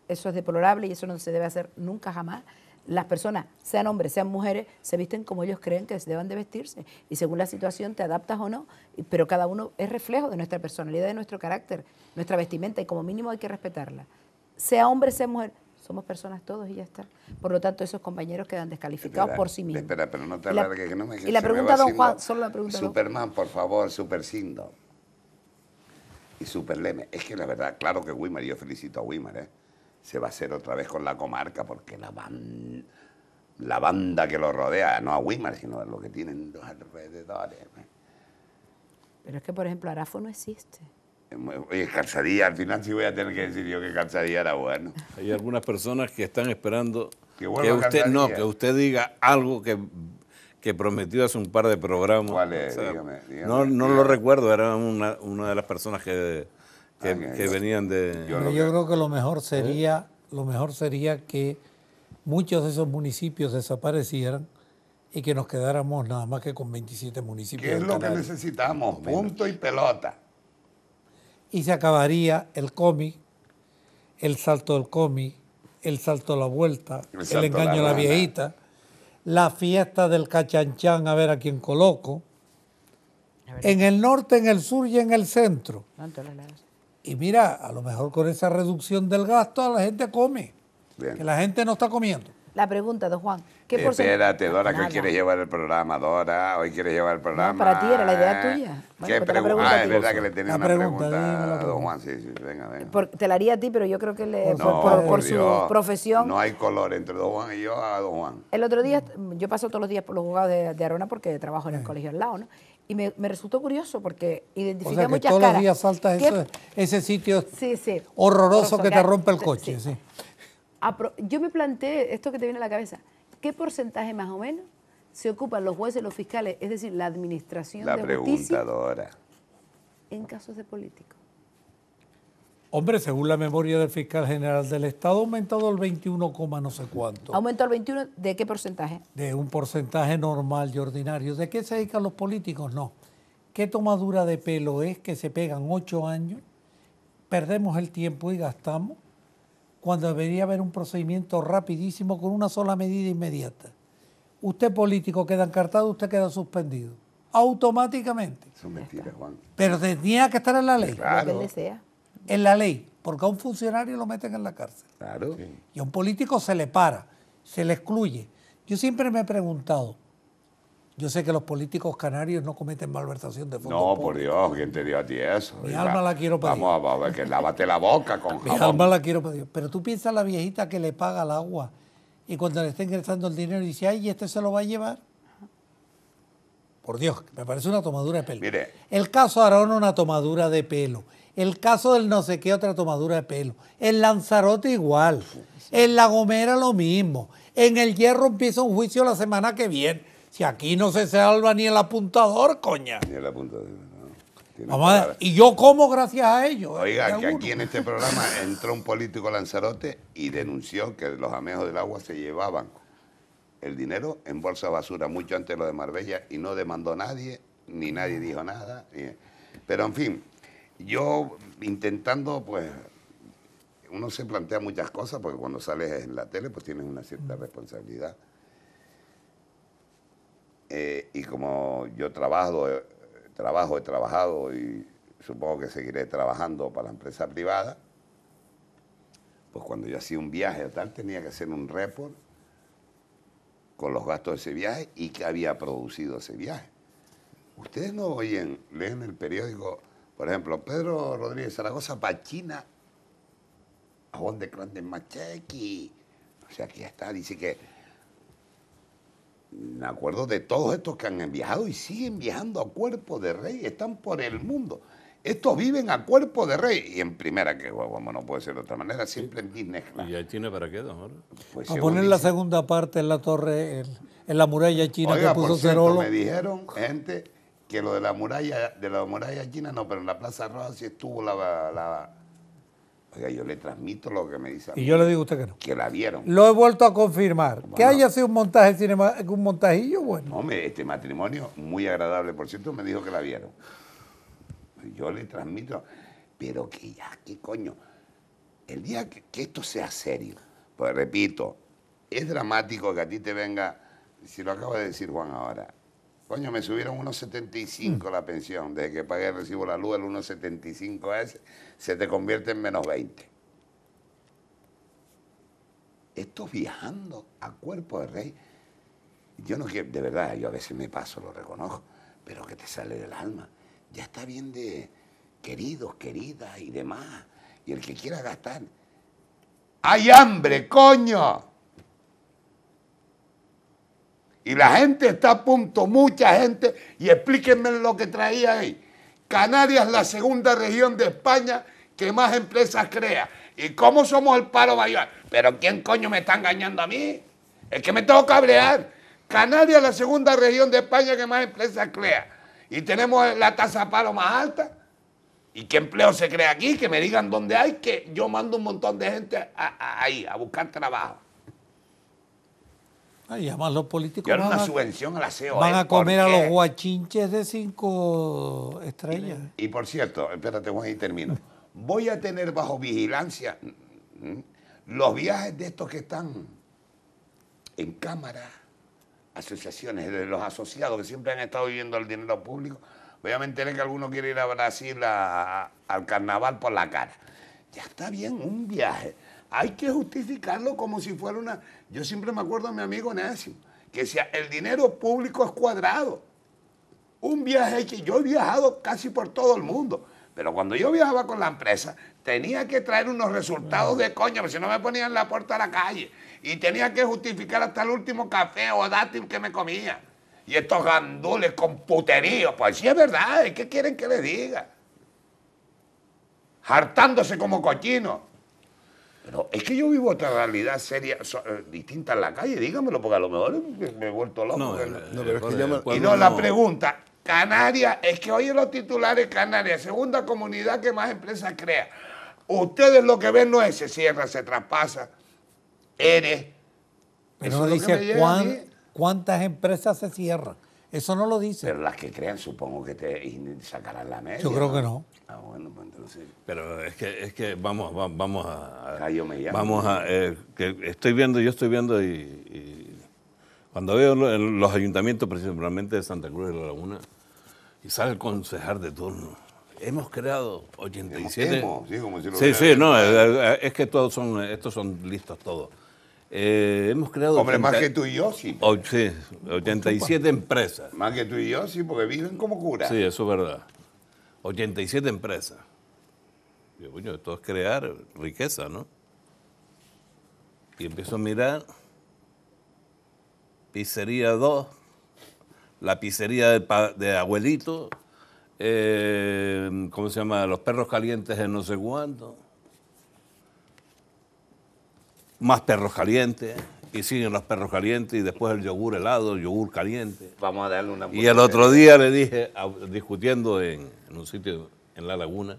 eso es deplorable y eso no se debe hacer nunca jamás las personas, sean hombres, sean mujeres, se visten como ellos creen que deban de vestirse. Y según la situación te adaptas o no, pero cada uno es reflejo de nuestra personalidad, de nuestro carácter, nuestra vestimenta y como mínimo hay que respetarla. Sea hombre, sea mujer, somos personas todos y ya está. Por lo tanto, esos compañeros quedan descalificados por sí mismos. Espera, pero no te alargues, que no me... Y la pregunta, don Juan, solo la pregunta. Superman, por favor, Super Sindo. Y Super Leme. Es que la verdad, claro que Wimmer, yo felicito a Wimmer, ¿eh? se va a hacer otra vez con la comarca, porque la, van la banda que lo rodea, no a Wimmer, sino a lo que tienen los alrededores. ¿eh? Pero es que, por ejemplo, Arafo no existe. Eh, oye, calzadilla, al final sí voy a tener que decir yo que calzadilla era bueno. Hay algunas personas que están esperando que, usted no, que usted diga algo que, que prometió hace un par de programas. ¿Cuál dígame, no, no lo recuerdo, era una, una de las personas que que, ah, venían de... Yo, creo que lo mejor ¿Eh? sería, lo mejor sería que muchos de esos municipios desaparecieran y que nos quedáramos nada más que con 27 municipios. ¿Qué es lo que necesitamos? Punto y pelota. Y se acabaría el cómic, el salto del cómic, el salto a la vuelta, el, engaño a la, la viejita, la fiesta del cachanchán a ver a quién coloco. En el norte, en el sur y en el centro. Y mira, a lo mejor con esa reducción del gasto la gente come. Que la gente no está comiendo. La pregunta, don Juan. ¿qué eh, Espérate, Dora, que hoy quieres llevar el programa, Dora. Hoy quieres llevar el programa. para ti era la idea ¿eh? tuya. ¿Qué pregunta? Ah, es verdad que le tenía una pregunta, a don Juan. Sí, sí, venga, venga. te la haría a ti, pero yo creo que le, por, su profesión. No hay color entre don Juan y yo a don Juan. El otro día, yo paso todos los días por los jugados de, de Arona porque trabajo en el eh. colegio al lado, ¿no? y me, resultó curioso porque identifica o sea, que todos los días salta ese, sitio horroroso, que te rompe el coche. Yo me planteé esto que te viene a la cabeza. ¿Qué porcentaje más o menos se ocupan los jueces, los fiscales, es decir, la administración la de justicia en casos de políticos? Hombre, según la memoria del fiscal general del Estado, ha aumentado el 21, no sé cuánto. ¿Aumentó el 21? ¿De qué porcentaje? De un porcentaje normal y ordinario. ¿De qué se dedican los políticos? No. ¿Qué tomadura de pelo es que se pegan ocho años, perdemos el tiempo y gastamos, cuando debería haber un procedimiento rapidísimo con una sola medida inmediata? Usted político queda encartado, usted queda suspendido. Automáticamente. es Juan. Pero tenía que estar en la ley. Lo que él desea en la ley, porque a un funcionario lo meten en la cárcel. Claro. Y a un político se le para, se le excluye. Yo siempre me he preguntado, yo sé que los políticos canarios no cometen malversación de fondos. No, por Dios, ¿quién te dio a ti eso? Mi alma la quiero pedir. Vamos a ver, que lávate la boca con jabón. Mi alma la quiero pedir. Pero tú piensas la viejita que le paga el agua y cuando le está ingresando el dinero dice, ay, ¿y este se lo va a llevar? Por Dios, me parece una tomadura de pelo. Mire. El caso es una tomadura de pelo. El caso del no sé qué, otra tomadura de pelo. En Lanzarote igual. En La Gomera lo mismo. En El Hierro empieza un juicio la semana que viene. Si aquí no se salva ni el apuntador, coña. Ni el apuntador. y yo como gracias a ellos. Eh, Oiga, que aquí en este programa entró un político Lanzarote y denunció que los amejos del agua se llevaban el dinero en bolsa basura mucho antes de lo de Marbella y no demandó nadie, ni nadie dijo nada. Pero en fin, yo intentando, pues, uno se plantea muchas cosas, porque cuando sales en la tele, pues tienes una cierta responsabilidad. Eh, y como yo trabajo, eh, trabajo, he trabajado y supongo que seguiré trabajando para la empresa privada, pues cuando yo hacía un viaje o tal, tenía que hacer un report con los gastos de ese viaje y qué había producido ese viaje. Ustedes no oyen, leen el periódico por ejemplo, Pedro Rodríguez Zaragoza va a Juan de Grande Machequi. O sea, aquí está, dice que me acuerdo de todos estos que han viajado y siguen viajando a cuerpo de rey, están por el mundo. Estos viven a cuerpo de rey. Y en primera, que bueno, no puede ser de otra manera, siempre en Disney. ¿Y ahí tiene para qué, don pues A poner la segunda parte en la torre, en, la muralla china que puso por Me dijeron, gente, que lo de la muralla, de la muralla china no, pero en la Plaza Roja sí estuvo la, Oiga, yo le transmito lo que me dice. y yo le digo a usted que no. Que la vieron. Lo he vuelto a confirmar. que haya sido un montaje cinema, un montajillo, bueno. este matrimonio, muy agradable, por cierto, me dijo que la vieron. Yo le transmito, pero que ya, qué coño. El día que, que esto sea serio, pues repito, es dramático que a ti te venga, si lo acabo de decir Juan ahora, Coño, me subieron 1,75 mm. la pensión. Desde que pagué el recibo la luz, el 1,75 es, se te convierte en menos 20. Esto viajando a cuerpo de rey. Yo no quiero, de verdad, yo a veces me paso, lo reconozco, pero que te sale del alma. Ya está bien de queridos, queridas y demás. Y el que quiera gastar. ¡Hay hambre, coño! Y la gente está a punto, mucha gente, y explíquenme lo que traía ahí. Canarias, la segunda región de España que más empresas crea. ¿Y cómo somos el paro mayor? Pero ¿quién coño me está engañando a mí? Es que me tengo que cabrear. Canarias, la segunda región de España que más empresas crea. Y tenemos la tasa de paro más alta. ¿Y qué empleo se crea aquí? Que me digan dónde hay, que yo mando un montón de gente ahí a buscar trabajo. Y además los políticos. una subvención a la e, Van a comer a los guachinches de cinco estrellas. Y, por cierto, espérate, Juan, y termino. Voy a tener bajo vigilancia mm, mm, los viajes de estos que están en cámara, asociaciones, de los asociados que siempre han estado viviendo el dinero público. Voy pues a mantener que alguno quiere ir a Brasil al carnaval por la cara. Ya está bien, un viaje hay que justificarlo como si fuera una... Yo siempre me acuerdo de mi amigo Nacio, que decía, el dinero público es cuadrado. Un viaje que yo he viajado casi por todo el mundo, pero cuando yo viajaba con la empresa, tenía que traer unos resultados de coña, porque si no me ponían la puerta a la calle. Y tenía que justificar hasta el último café o dátil que me comía. Y estos gandules con puterío, pues sí es verdad, ¿qué quieren que les diga? Hartándose como cochinos. Pero es que yo vivo otra realidad seria, eh, distinta en la calle, dígamelo, porque a lo mejor me he vuelto loco. Y no, la pregunta, Canarias, es que oye los titulares Canarias, segunda comunidad que más empresas crea. Ustedes lo que ven no es se cierra, se traspasa, eres. Pero no dice cuántas empresas se cierran. Eso no lo dice. Pero las que crean supongo que te sacarán la media. Yo creo que no. Ah, pues, Pero es que, es que vamos, vamos a. Vamos a. Eh, que estoy viendo, yo estoy viendo y. cuando veo los ayuntamientos, principalmente de Santa Cruz de la Laguna, y sale el concejal de turno. Hemos creado 87. sí, sí, sí, no, eh, eh, es que todos son, estos son listos todos. hemos creado. Hombre, más que tú y yo, sí. Oh, sí, 87 empresas. Más que tú y yo, sí, porque viven como curas. Sí, eso es verdad. 87 empresas. Yo, bueno, esto es crear riqueza, ¿no? Y empiezo a mirar Pizzería 2, la pizzería de, de abuelito, eh, ¿cómo se llama? Los perros calientes de no sé cuánto más perros calientes y siguen los perros calientes y después el yogur helado, yogur caliente. Vamos a darle una Y el otro día le dije, discutiendo en, un sitio en La Laguna,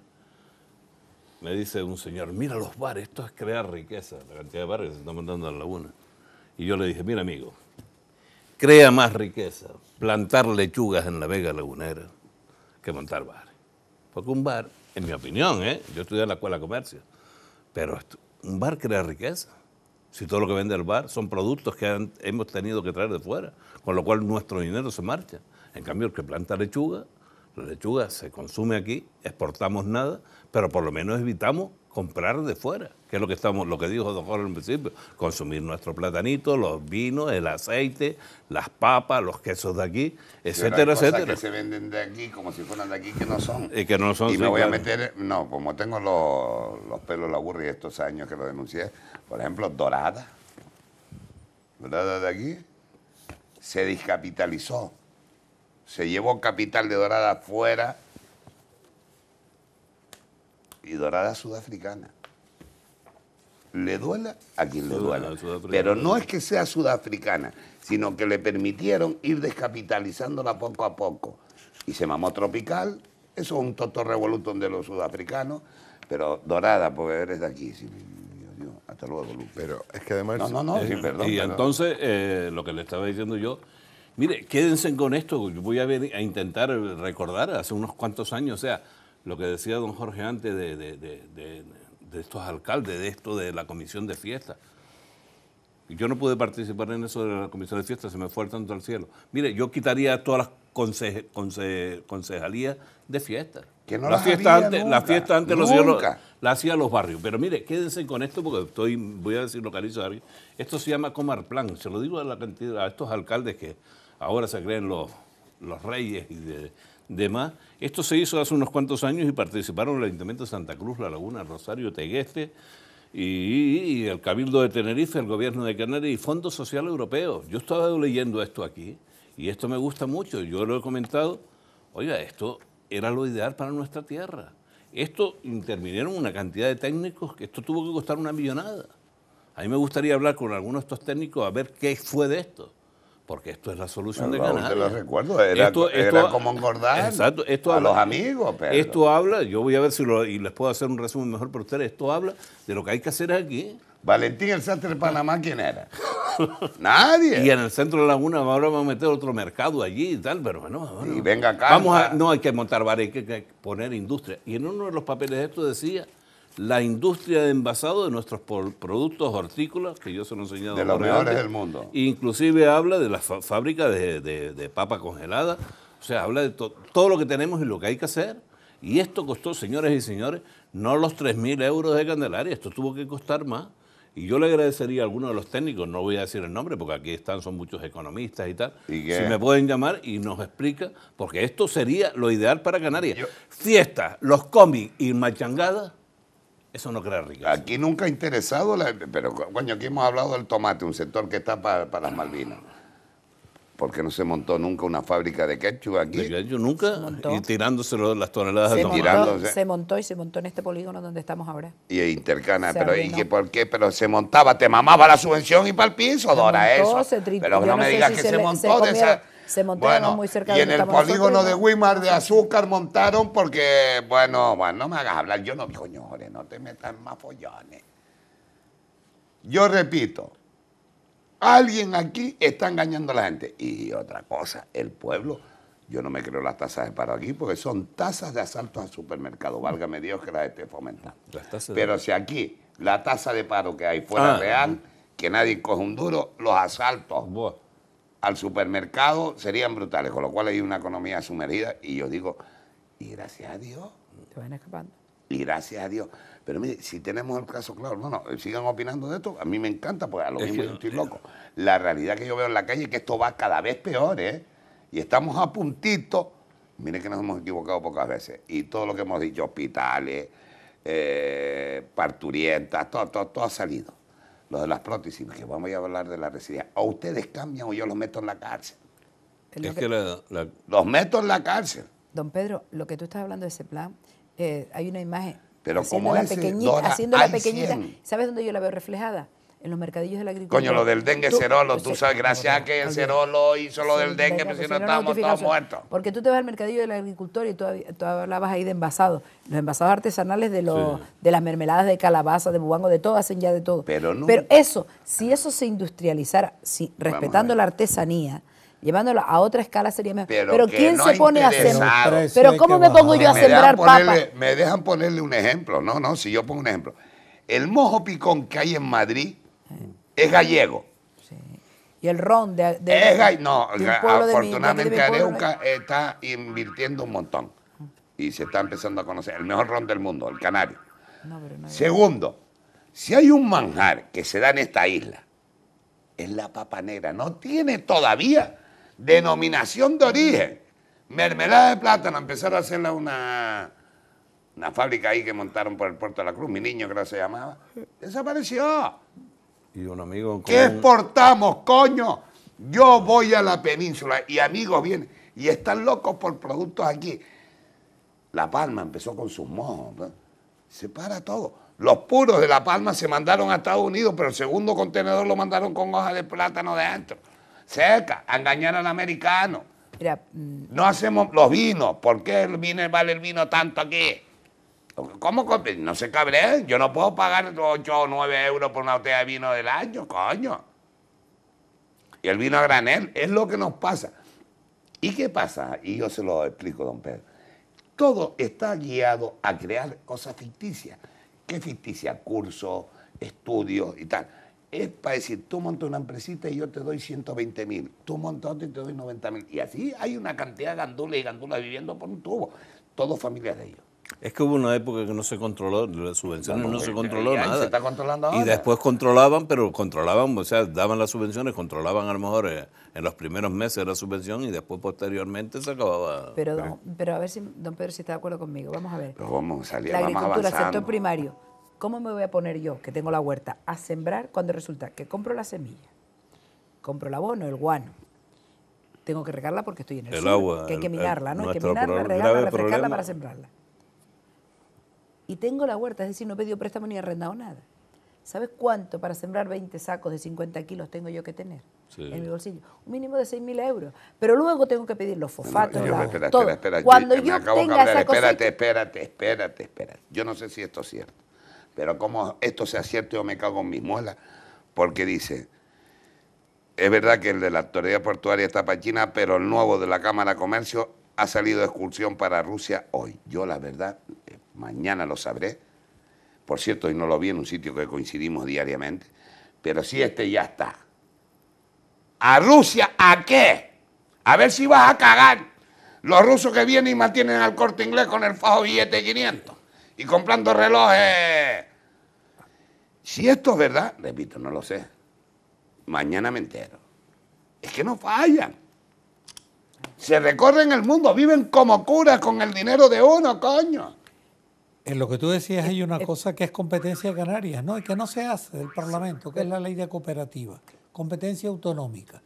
me dice un señor, mira los bares, esto es crear riqueza, la cantidad de bares que se están montando en La Laguna. Y yo le dije, mira amigo, crea más riqueza plantar lechugas en la Vega Lagunera que montar bares. Porque un bar, en mi opinión, ¿eh? yo estudié en la Escuela de Comercio, pero un bar crea riqueza si todo lo que vende el bar son productos que hemos tenido que traer de fuera, con lo cual nuestro dinero se marcha. En cambio, el que planta lechuga, la lechuga se consume aquí, exportamos nada, pero por lo menos evitamos comprar de fuera que es lo que estamos, lo que dijo Don Jorge en principio, consumir nuestro platanito, los vinos, el aceite, las papas, los quesos de aquí, etcétera, cosas etcétera. que se venden de aquí como si fueran de aquí que no son. Y que no son. Y me voy a meter, no, como tengo los, los pelos la burra y estos años que lo denuncié, por ejemplo, dorada, dorada de aquí, se descapitalizó se llevó capital de dorada afuera. y dorada sudafricana le duela a quien le duela. Pero no es que sea sudafricana, sino que le permitieron ir descapitalizándola poco a poco. Y se mamó tropical, eso es un toto revolutón de los sudafricanos, pero dorada, porque eres de aquí. hasta luego, Pero es que además... No, no, no, eh, Y entonces, eh, lo que le estaba diciendo yo, mire, quédense con esto, voy a, a intentar recordar hace unos cuantos años, o sea, lo que decía don Jorge antes de de estos alcaldes, de esto de la comisión de fiesta. Yo no pude participar en eso de la comisión de fiestas, se me fue el tanto al cielo. Mire, yo quitaría todas las conce, concejalías de fiesta. Que no la, fiesta antes, la fiesta antes los la hacía los barrios. Pero mire, quédense con esto porque estoy, voy a decir a David. Esto se llama plan Se lo digo a, la cantidad, a estos alcaldes que ahora se creen los, los reyes y de, demás. Esto se hizo hace unos cuantos años y participaron el Ayuntamiento de Santa Cruz, La Laguna, Rosario, Tegueste y, el Cabildo de Tenerife, el Gobierno de Canarias y Fondo Social Europeo. Yo estaba leyendo esto aquí y esto me gusta mucho. Yo lo he comentado. Oiga, esto era lo ideal para nuestra tierra. Esto intervinieron una cantidad de técnicos que esto tuvo que costar una millonada. A mí me gustaría hablar con algunos de estos técnicos a ver qué fue de esto porque esto es la solución de Canarias. Te lo recuerdo, era, como engordar exacto, esto a los amigos. Esto habla, yo voy a ver si les puedo hacer un resumen mejor para ustedes, esto habla de lo que hay que hacer aquí. Valentín, el sastre de Panamá, ¿quién era? <laughs> Nadie. Y en el centro de Laguna ahora vamos a meter otro mercado allí y tal, pero bueno. y venga acá. Vamos no, hay que montar bares, que, poner industria. Y en uno de los papeles de esto decía la industria de envasado de nuestros productos hortícolas, que yo se lo he enseñado. De los mejores del mundo. Inclusive habla de la fábrica de, papa congelada, o sea, habla de todo lo que tenemos y lo que hay que hacer. Y esto costó, señores y señores, no los 3.000 euros de Candelaria, esto tuvo que costar más. Y yo le agradecería a alguno de los técnicos, no voy a decir el nombre porque aquí están, son muchos economistas y tal, si me pueden llamar y nos explica, porque esto sería lo ideal para Canarias. Fiesta, Fiestas, los cómics y machangadas eso no crea riqueza. Aquí nunca ha interesado, pero coño, aquí hemos hablado del tomate, un sector que está para las Malvinas. ¿Por qué no se montó nunca una fábrica de ketchup aquí? De nunca, y tirándoselo las toneladas de tomate. se montó y se montó en este polígono donde estamos ahora. Y intercana, pero ¿y que por qué? Pero se montaba, te mamaba la subvención y para el piso, Dora, eso. pero no, me digas que se, se montó de esa se montaron muy cerca de y en el polígono de Wimar de azúcar montaron porque, bueno, bueno, no me hagas hablar, yo no, coñores, no te metas más follones. Yo repito, alguien aquí está engañando a la gente. Y otra cosa, el pueblo, yo no me creo las tasas de paro aquí porque son tasas de asaltos al supermercado, válgame Dios que las esté fomentando. Pero si aquí la tasa de paro que hay fuera ah. real, que nadie coge un duro, los asaltos al supermercado serían brutales, con lo cual hay una economía sumergida y yo digo, y gracias a Dios. te van escapando. Y gracias a Dios. Pero mire, si tenemos el caso claro, no, no, eh, sigan opinando de esto, a mí me encanta, porque a lo mismo yo estoy loco. La realidad que yo veo en la calle es que esto va cada vez peor, ¿eh? Y estamos a puntito. Mire que nos hemos equivocado pocas veces. Y todo lo que hemos dicho, hospitales, eh, parturientas, todo, todo, todo ha salido lo de las prótesis, que vamos a hablar de la residencia. O ustedes cambian o yo los meto en la cárcel. Los meto en la cárcel. Don Pedro, lo que tú estás hablando de ese plan, eh, hay una imagen. Pero como es. Haciendo la pequeñita. ¿Sabes dónde yo la veo reflejada? en los mercadillos de la Coño, lo del dengue cerolo, tú pues sabes, gracias a que el cerolo hizo lo del dengue, pero pues si no estábamos todos muertos. Porque tú te vas al mercadillo del agricultor y tú, hablabas ahí de envasados, los envasados artesanales de los de las mermeladas de calabaza, de bubango, de todo, hacen ya de todo. Pero, eso, si eso se industrializara, respetando la artesanía, llevándolo a otra escala sería mejor. Pero, ¿quién se pone a sembrar? Pero ¿cómo me pongo yo a sembrar papa? Me dejan ponerle un ejemplo, no, no, si yo pongo un ejemplo. El mojo picón que hay en Madrid es gallego. Y el ron de... de es No, afortunadamente Areuca está invirtiendo un montón. Y se está empezando a conocer. El mejor ron del mundo, el canario. Segundo, si hay un manjar que se da en esta isla, es la papa negra. No tiene todavía denominación de origen. Mermelada de plátano, empezaron a hacerla una, una fábrica ahí que montaron por el puerto de la Cruz, mi niño creo que se llamaba. Desapareció. ¿Qué exportamos, coño? Yo voy a la península y amigos vienen y están locos por productos aquí. La Palma empezó con sus mojos. Se para todo. Los puros de La Palma se mandaron a Estados Unidos, pero el segundo contenedor lo mandaron con hojas de plátano de adentro. Seca, a engañar al americano. Mira, mm. no hacemos los vinos. ¿Por qué el vino vale el vino tanto aquí? ¿Cómo? No se cabré. ¿eh? Yo no puedo pagar 8 o 9 euros por una botella de vino del año, coño. Y el vino a granel es lo que nos pasa. ¿Y qué pasa? Y yo se lo explico, don Pedro. Todo está guiado a crear cosas ficticias. ¿Qué ficticia? Cursos, estudios y tal. Es para decir, tú montas una empresita y yo te doy 120 mil, tú montas otra y te doy 90 mil. Y así hay una cantidad de gandules y gandulas viviendo por un tubo, todos familias de ellos. Es que hubo una época que no se controló, las subvenciones no, se controló nada. Y después controlaban, pero controlaban, o sea, daban las subvenciones, controlaban a lo mejor eh, en los primeros meses la subvención y después posteriormente se acababa. Pero, pero a ver si don Pedro si está de acuerdo conmigo. Vamos a ver. Pero vamos, la agricultura, el sector primario. ¿Cómo me voy a poner yo, que tengo la huerta, a sembrar cuando resulta que compro la semilla, compro el abono, el guano, tengo que regarla porque estoy en el, el agua, que hay que minarla, ¿no? Hay que minarla, regarla, refrescarla para sembrarla y tengo la huerta, es decir, no he pedido préstamo ni arrendado nada. ¿Sabes cuánto para sembrar 20 sacos de 50 kilos tengo yo que tener en mi bolsillo? Un mínimo de 6.000 euros. Pero luego tengo que pedir los fosfatos, espera, todo. Espera, espera, Cuando yo, tenga Espérate, espérate, espérate, espérate. Yo no sé si esto es cierto, pero como esto sea cierto yo me cago en mis muelas, porque dice, es verdad que el de la autoridad portuaria está para China, pero el nuevo de la Cámara de Comercio ha salido de excursión para Rusia hoy. Yo la verdad mañana lo sabré. Por cierto, hoy no lo vi en un sitio que coincidimos diariamente, pero si este ya está. ¿A Rusia a qué? A ver si vas a cagar. Los rusos que vienen y mantienen al corte inglés con el fajo billete 500 y comprando relojes. Si esto es verdad, repito, no lo sé. Mañana me entero. Es que no fallan. Se recorren el mundo, viven como curas con el dinero de uno, coño. En lo que tú decías eh, hay una eh, cosa que es competencia canaria, ¿no? Y que no se hace del Parlamento, que es la ley de cooperativa, competencia autonómica.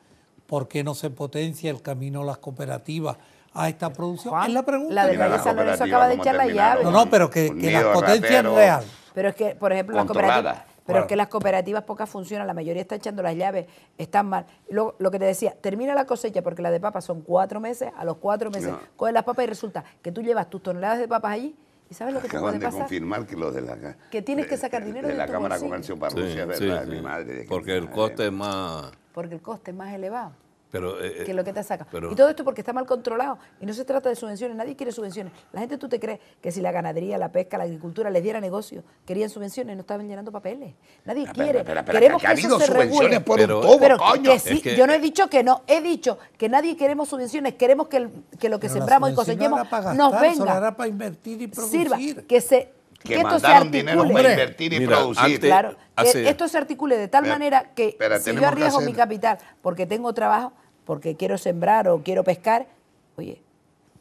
¿Por qué no se potencia el camino de las cooperativas? a esta eh, producción? es la pregunta. La de acaba de echar las llaves. No, no, pero que, que las es real. Pero es que, por ejemplo, las cooperativas. Pero que las cooperativas pocas funcionan, la mayoría está echando las llaves, están mal. Lo, lo que te decía, termina la cosecha porque la de papas son cuatro meses, a los cuatro meses no. las papas y resulta que tú llevas tus toneladas de papas ahí, ¿Y sabes lo que Acaban te puede de pasar? confirmar que los de la que tienes de, que sacar dinero de, de la tu Cámara de Comercio para Rusia, sí, ¿verdad? Sí, mi madre. Porque el coste es más porque el coste es más elevado. Eh, eh, que lo que te saca. y todo esto porque está mal controlado. Y no se trata de subvenciones, nadie quiere subvenciones. La gente, ¿tú te crees que si la ganadería, la pesca, la agricultura les diera negocio, querían subvenciones? No estaban llenando papeles. Nadie quiere. Pero, queremos que, eso se subvenciones por yo no he dicho que no, he dicho que nadie queremos subvenciones, queremos que, lo que sembramos y cosechemos nos venga. para invertir y producir. que se que, dinero para invertir y producir. esto se articule de tal manera que si yo arriesgo mi capital porque tengo trabajo, porque quiero sembrar o quiero pescar, oye,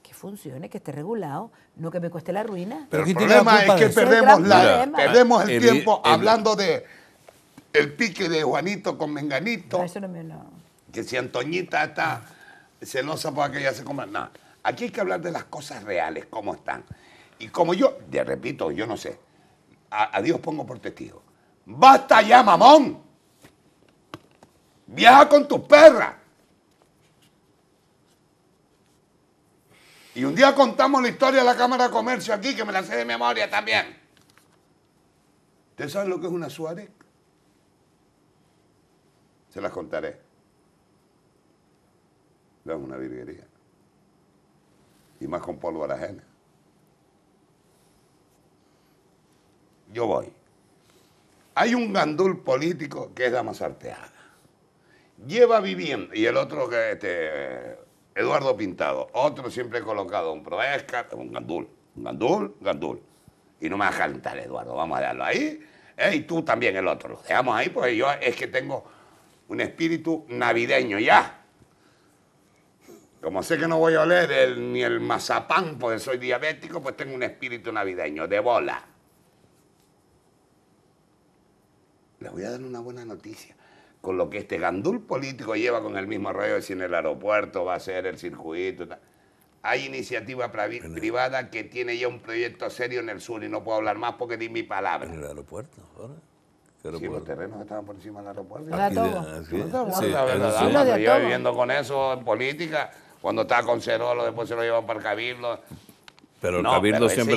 que funcione, que esté regulado, no que me cueste la ruina. Pero el problema es que perdemos, el, tiempo hablando de el pique de Juanito con Menganito. eso no me Que si Antoñita está celosa para que ella se coma Aquí hay que hablar de las cosas reales, cómo están. Y como yo, te repito, yo no sé, a, a Dios pongo por testigo. ¡Basta ya, mamón! Viaja con tus perras. Y un día contamos la historia de la Cámara de Comercio aquí, que me la sé de memoria también. ¿Ustedes saben lo que es una Suárez? Se las contaré. es una virguería. Y más con pólvora ajena. Yo voy. Hay un gandul político que es Dama Lleva viviendo, y el otro que este, Eduardo Pintado, otro siempre colocado, un proesca, un gandul, un gandul, un gandul. Y no me va a cantar Eduardo, vamos a dejarlo ahí. Eh, y tú también el otro, lo dejamos ahí porque yo es que tengo un espíritu navideño ya. Como sé que no voy a oler ni el mazapán porque soy diabético, pues tengo un espíritu navideño, de bola. Les voy a dar una buena noticia con lo que este gandul político lleva con el mismo rollo de si en el aeropuerto va a ser el circuito. Tal. Hay iniciativa privada que tiene ya un proyecto serio en el sur y no puedo hablar más porque di mi palabra. En el aeropuerto, ahora. Sí, los terrenos estaban por encima del aeropuerto. Aquí, aquí, sí, verdad, sí. Yo viviendo con eso en política, cuando estaba con Cerolo, después se lo llevan para el Cabildo. Pero el Cabildo siempre.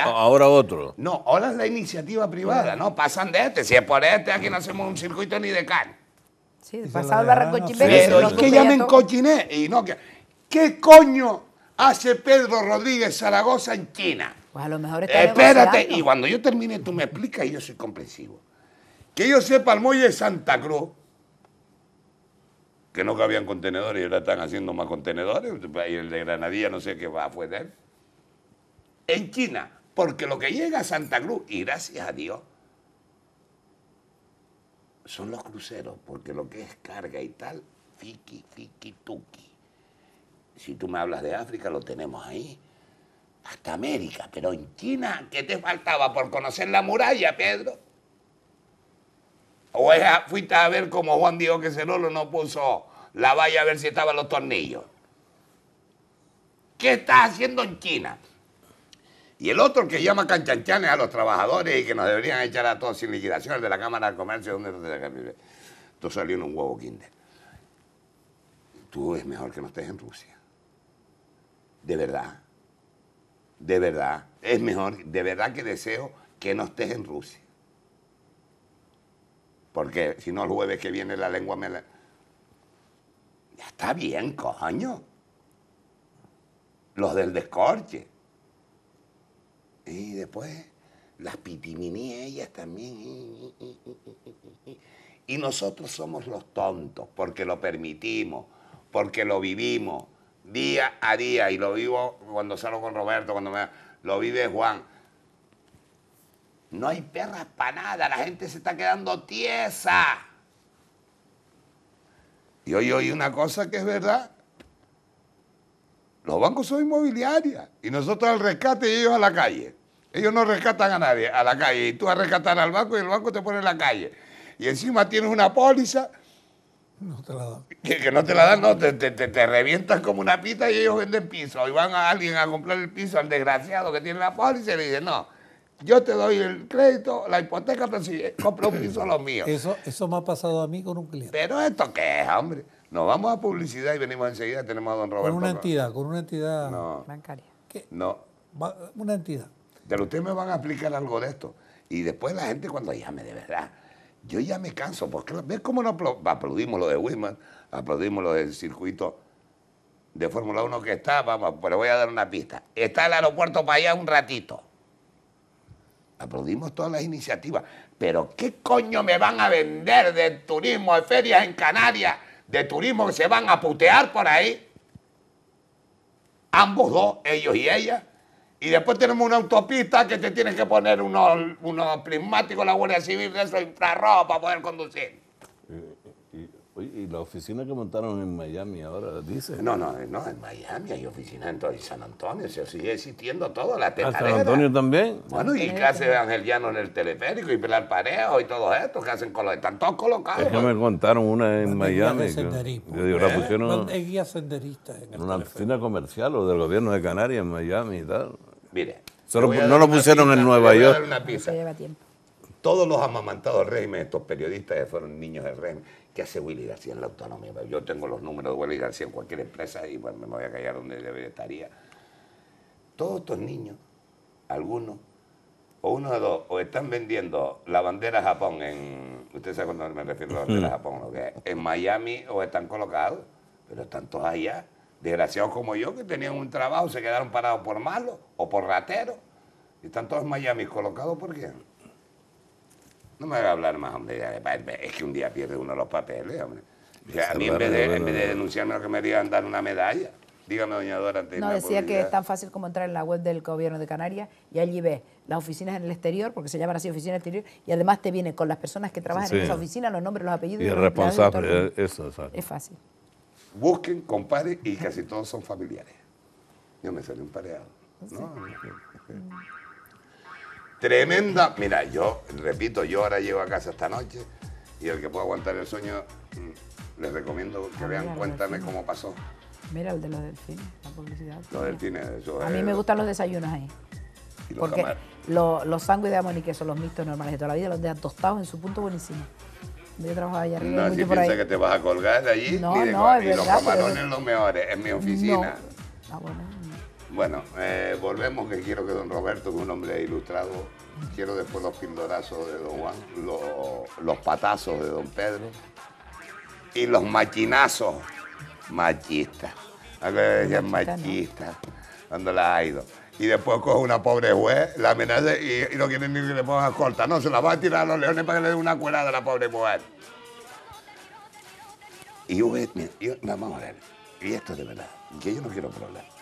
Ahora otro. No, ahora es la iniciativa privada, ¿no? Pasan de este. Si es por este, aquí no hacemos un circuito ni de carne. Sí, pasado la sí, Pero es que llamen cochiné Y no, ¿Qué coño hace Pedro Rodríguez Zaragoza en China? Pues a lo mejor está Espérate, y cuando yo termine tú me explicas y yo soy comprensivo. Que yo sepa, el muelle de Santa Cruz, que no cabían contenedores y ahora están haciendo más contenedores, y el de Granadilla no sé qué va a de él en China, porque lo que llega a Santa Cruz, y gracias a Dios, son los cruceros, porque lo que es carga y tal, fiki, fiki, tuki. Si tú me hablas de África, lo tenemos ahí. Hasta América, pero en China, ¿qué te faltaba por conocer la muralla, Pedro? ¿O a, fuiste a ver como Juan Diego que Cerolo no puso la valla a ver si estaban los tornillos? ¿Qué estás haciendo en China? Y el otro que llama canchanchanes a los trabajadores y que nos deberían echar a todos sin liquidación, de la Cámara de Comercio, donde Tú salió en un huevo kinder. Tú es mejor que no estés en Rusia. De verdad. De verdad. Es mejor, de verdad que deseo que no estés en Rusia. Porque si no, el jueves que viene la lengua me la... Ya está bien, coño. Los del descorche. Y después las pitiminillas también. Y nosotros somos los tontos porque lo permitimos, porque lo vivimos día a día. Y lo vivo cuando salgo con Roberto, cuando me... lo vive Juan. No hay perras para nada, la gente se está quedando tiesa. Y hoy oí una cosa que es verdad. Los bancos son inmobiliarias y nosotros al rescate y ellos a la calle. Ellos no rescatan a nadie a la calle. Y tú vas a rescatar al banco y el banco te pone en la calle. Y encima tienes una póliza. No te la dan. Que, no te la dan, no, te, revientas como una pita y ellos venden piso. Y van a alguien a comprar el piso al desgraciado que tiene la póliza y le dicen, no, yo te doy el crédito, la hipoteca, pero si eh, compro un piso a los míos. Eso, eso me ha pasado a mí con un cliente. Pero esto qué es, hombre. Nos vamos a publicidad y venimos enseguida, tenemos a don Roberto. Con una entidad, con una entidad bancaria. ¿Qué? No. Una entidad pero ustedes me van a explicar algo de esto. Y después la gente cuando llame, de verdad, yo ya me canso, porque ¿ves cómo no aplaudimos lo de Wisman? aplaudimos lo del circuito de Fórmula 1 que está? Vamos, pero voy a dar una pista. Está el aeropuerto para allá un ratito. Aplaudimos todas las iniciativas, pero ¿qué coño me van a vender de turismo, de ferias en Canarias, de turismo que se van a putear por ahí? Ambos dos, ellos y ellas. Y después tenemos una autopista que te tienes que poner unos, unos prismáticos, la Guardia Civil, de esos infrarrojos para poder conducir. Eh, eh, ¿y la oficina que montaron en Miami ahora dice? No, no, no, en Miami hay oficina en San Antonio, se sigue existiendo todo, la tetarera. Ah, San Antonio también? Bueno, y clase hace angeliano en el teleférico, y Pelar Parejo, y todo esto? que hacen los...? están todos colocados. Es que pues. me contaron una en Miami. Yo la ¿Eh? pusieron... en una oficina comercial o del gobierno de Canarias en Miami y tal. Mire. Solo, no lo pusieron en Nueva York. Todos los amamantados del régimen, estos periodistas que fueron niños del régimen, ¿qué hace Willy García en la autonomía? Pues yo tengo los números de Willy García en cualquier empresa y bueno, me voy a callar donde debería estaría. Todos estos niños, algunos, o uno de dos, o están vendiendo la bandera Japón en. Usted sabe cuando me refiero a la bandera Japón, lo que en Miami, o están colocados, pero están todos allá. Desgraciados como yo que tenían un trabajo, se quedaron parados por malo o por ratero Y están todos Miami colocados por qué. No me a hablar más, hombre. Es que un día pierde uno los papeles, hombre. a mí en vez, de, denunciarme lo que me digan, dar una medalla. Dígame, doña Dora, antes No, decía que es tan fácil como entrar en la web del gobierno de Canarias y allí ves las oficinas en el exterior, porque se llaman así oficinas exterior, y además te viene con las personas que trabajan en esa oficina, los nombres, los apellidos. responsable, eh, eso, Es fácil. Busquen, comparen y casi todos son familiares. Yo me salí un pareado. Tremenda. Mira, yo repito, yo ahora llego a casa esta noche y el que pueda aguantar el sueño, mm, les recomiendo que ah, vean, cuéntame cómo pasó. Mira el de los delfines, la publicidad. Los delfines, A mí me gustan los desayunos ahí. porque los, los sándwiches de jamón y queso, los mixtos normales de toda la vida, los de tostados en su punto buenísimo. Yo trabajo allá arriba. No, si piensas que te vas a colgar de allí, no, no, y los camarones los mejores, en mi oficina. Ah, bueno. Eh, volvemos que quiero que don Roberto, que es un hombre ilustrado, quiero después los pindorazos de don Juan, los, los patazos de don Pedro y los machinazos machistas. Algo que decían machistas, cuando la ha ido y después coge una pobre juez, la amenaza y, no quiere ni que le pongan corta. No, se la va a tirar a los leones para que le den una cuerda a la pobre mujer. Y yo, eh, yo vamos a ver, y esto es de verdad, que yo no quiero problemas.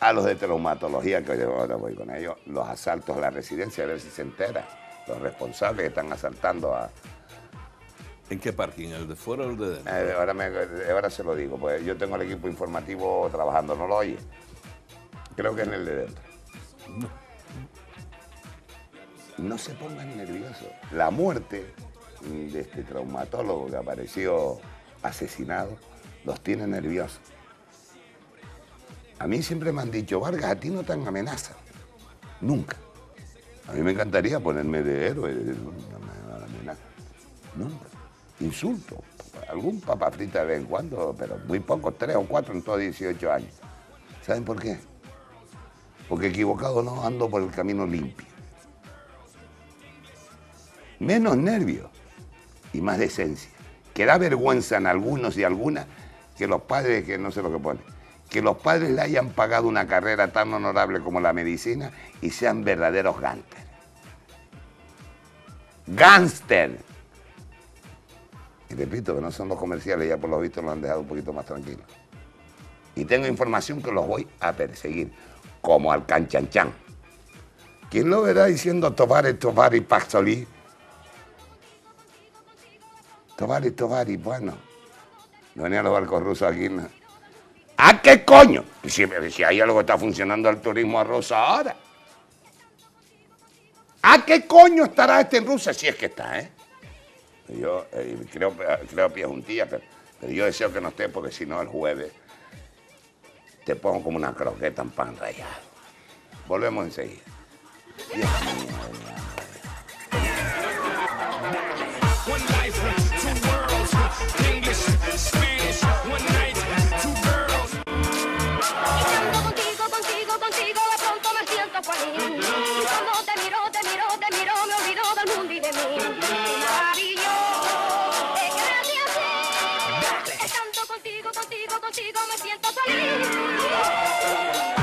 A los de traumatología, que yo ahora voy con ellos, los asaltos a la residencia, a ver si se entera. Los responsables que están asaltando a, ¿En qué parking? ¿El de fuera o el de dentro? Eh, ahora, me, ahora, se lo digo, pues yo tengo el equipo informativo trabajando, ¿no lo oye? Creo que en el de dentro. No se pongan nerviosos. La muerte de este traumatólogo que apareció asesinado los tiene nerviosos. A mí siempre me han dicho, Vargas, a ti no te amenaza. Nunca. A mí me encantaría ponerme de héroe, Nunca. Insulto. Algún papá de vez en cuando, pero muy pocos, tres o cuatro en todos 18 años. ¿Saben por qué? porque equivocado no, ando por el camino limpio. Menos nervios y más decencia. Que da vergüenza en algunos y algunas que los padres, que no sé lo que pone, que los padres le hayan pagado una carrera tan honorable como la medicina y sean verdaderos gánster. ¡Gánster! Y repito que no son los comerciales, ya por lo visto lo han dejado un poquito más tranquilo. Y tengo información que los voy a perseguir como al canchanchan. ¿Quién lo verá diciendo Tobare, Tobare, Tovar Tobare, Tovari bueno. No a los barcos rusos aquí. ¿A qué coño? Si, hay algo que está funcionando el turismo a ahora. ¿A qué coño estará este en Rusia? Si es que está, ¿eh? Yo eh, creo, que es un día, pero yo deseo que no esté porque si no el jueves te pongo como una croqueta en pan rallado. Volvemos enseguida. Cuando te miro, te miro, te miro, me olvido del mundo y de mí. contigo me siento feliz.